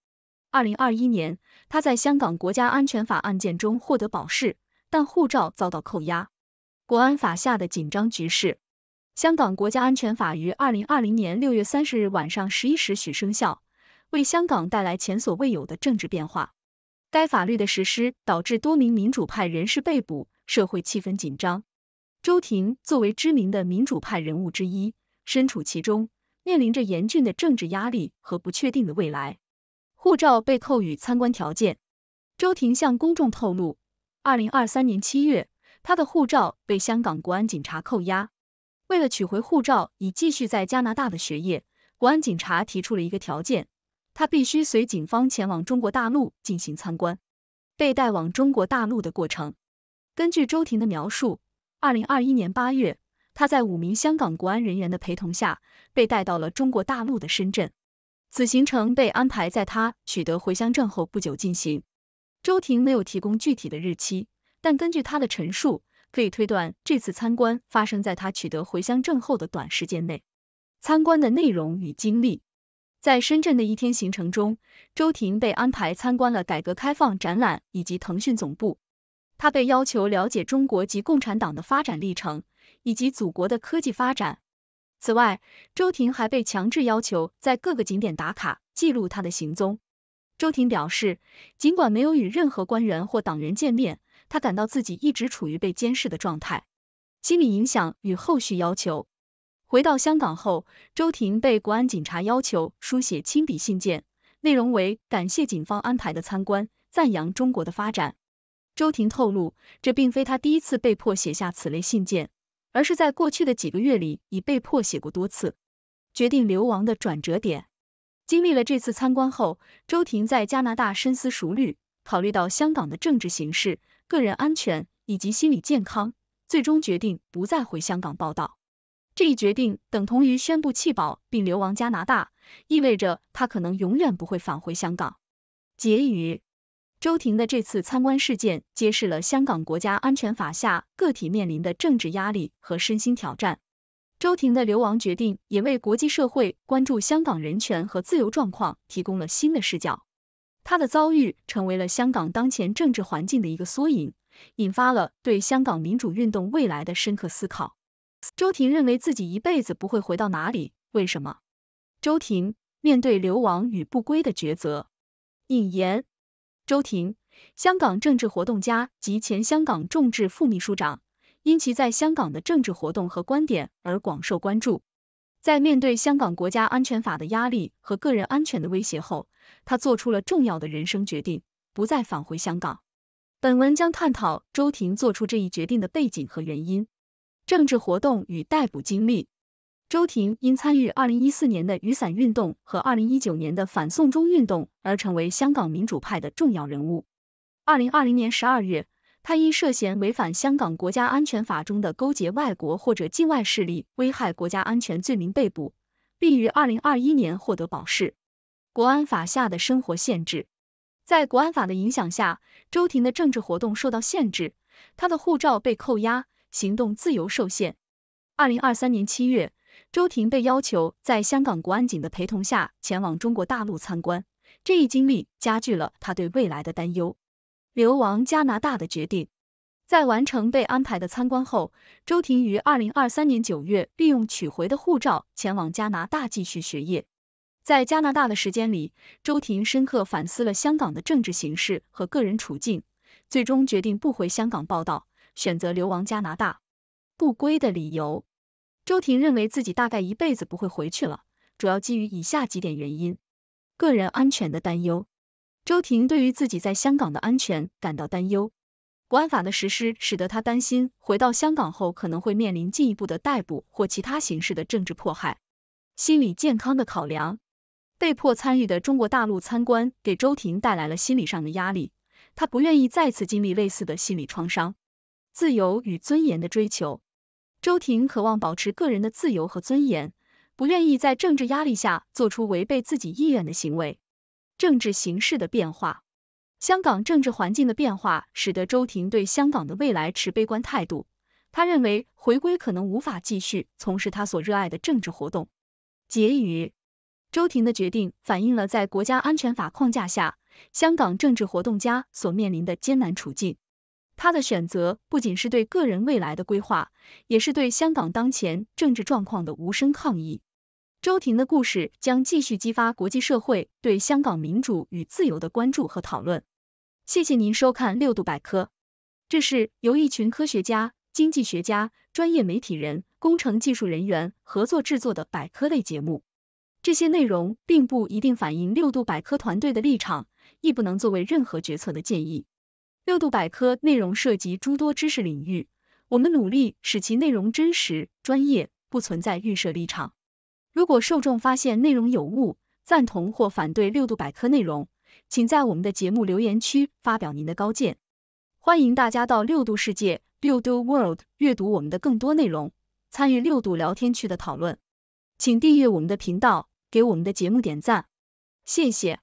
二零二一年，他在香港国家安全法案件中获得保释，但护照遭到扣押。国安法下的紧张局势，香港国家安全法于二零二零年六月三十日晚上十一时许生效，为香港带来前所未有的政治变化。该法律的实施导致多名民主派人士被捕。社会气氛紧张，周婷作为知名的民主派人物之一，身处其中，面临着严峻的政治压力和不确定的未来。护照被扣与参观条件，周婷向公众透露，二零二三年七月，她的护照被香港国安警察扣押，为了取回护照以继续在加拿大的学业，国安警察提出了一个条件，他必须随警方前往中国大陆进行参观。被带往中国大陆的过程。根据周婷的描述，二零二一年八月，他在五名香港国安人员的陪同下被带到了中国大陆的深圳。此行程被安排在他取得回乡证后不久进行。周婷没有提供具体的日期，但根据他的陈述，可以推断这次参观发生在他取得回乡证后的短时间内。参观的内容与经历，在深圳的一天行程中，周婷被安排参观了改革开放展览以及腾讯总部。他被要求了解中国及共产党的发展历程，以及祖国的科技发展。此外，周婷还被强制要求在各个景点打卡，记录他的行踪。周婷表示，尽管没有与任何官员或党员见面，他感到自己一直处于被监视的状态。心理影响与后续要求。回到香港后，周婷被国安警察要求书写亲笔信件，内容为感谢警方安排的参观，赞扬中国的发展。周婷透露，这并非她第一次被迫写下此类信件，而是在过去的几个月里已被迫写过多次。决定流亡的转折点，经历了这次参观后，周婷在加拿大深思熟虑，考虑到香港的政治形势、个人安全以及心理健康，最终决定不再回香港报道。这一决定等同于宣布弃保并流亡加拿大，意味着他可能永远不会返回香港。结语。周婷的这次参观事件，揭示了香港国家安全法下个体面临的政治压力和身心挑战。周婷的流亡决定，也为国际社会关注香港人权和自由状况提供了新的视角。他的遭遇成为了香港当前政治环境的一个缩影，引发了对香港民主运动未来的深刻思考。周婷认为自己一辈子不会回到哪里，为什么？周婷面对流亡与不归的抉择，引言。周婷，香港政治活动家及前香港众志副秘书长，因其在香港的政治活动和观点而广受关注。在面对香港国家安全法的压力和个人安全的威胁后，他做出了重要的人生决定，不再返回香港。本文将探讨周婷做出这一决定的背景和原因、政治活动与逮捕经历。周婷因参与二零一四年的雨伞运动和二零一九年的反送中运动而成为香港民主派的重要人物。二零二零年十二月，他因涉嫌违反香港国家安全法中的勾结外国或者境外势力危害国家安全罪名被捕，并于二零二一年获得保释。国安法下的生活限制，在国安法的影响下，周婷的政治活动受到限制，他的护照被扣押，行动自由受限。二零二三年七月。周婷被要求在香港国安警的陪同下前往中国大陆参观，这一经历加剧了他对未来的担忧。流亡加拿大的决定，在完成被安排的参观后，周婷于二零二三年九月利用取回的护照前往加拿大继续学业。在加拿大的时间里，周婷深刻反思了香港的政治形势和个人处境，最终决定不回香港报道，选择流亡加拿大。不归的理由。周婷认为自己大概一辈子不会回去了，主要基于以下几点原因：个人安全的担忧，周婷对于自己在香港的安全感到担忧，国安法的实施使得她担心回到香港后可能会面临进一步的逮捕或其他形式的政治迫害；心理健康的考量，被迫参与的中国大陆参观给周婷带来了心理上的压力，她不愿意再次经历类似的心理创伤；自由与尊严的追求。周婷渴望保持个人的自由和尊严，不愿意在政治压力下做出违背自己意愿的行为。政治形势的变化，香港政治环境的变化，使得周婷对香港的未来持悲观态度。他认为回归可能无法继续从事他所热爱的政治活动。结语，周婷的决定反映了在国家安全法框架下，香港政治活动家所面临的艰难处境。他的选择不仅是对个人未来的规划，也是对香港当前政治状况的无声抗议。周婷的故事将继续激发国际社会对香港民主与自由的关注和讨论。谢谢您收看六度百科，这是由一群科学家、经济学家、专业媒体人、工程技术人员合作制作的百科类节目。这些内容并不一定反映六度百科团队的立场，亦不能作为任何决策的建议。六度百科内容涉及诸多知识领域，我们努力使其内容真实、专业，不存在预设立场。如果受众发现内容有误，赞同或反对六度百科内容，请在我们的节目留言区发表您的高见。欢迎大家到六度世界（六度 World） 阅读我们的更多内容，参与六度聊天区的讨论。请订阅我们的频道，给我们的节目点赞，谢谢。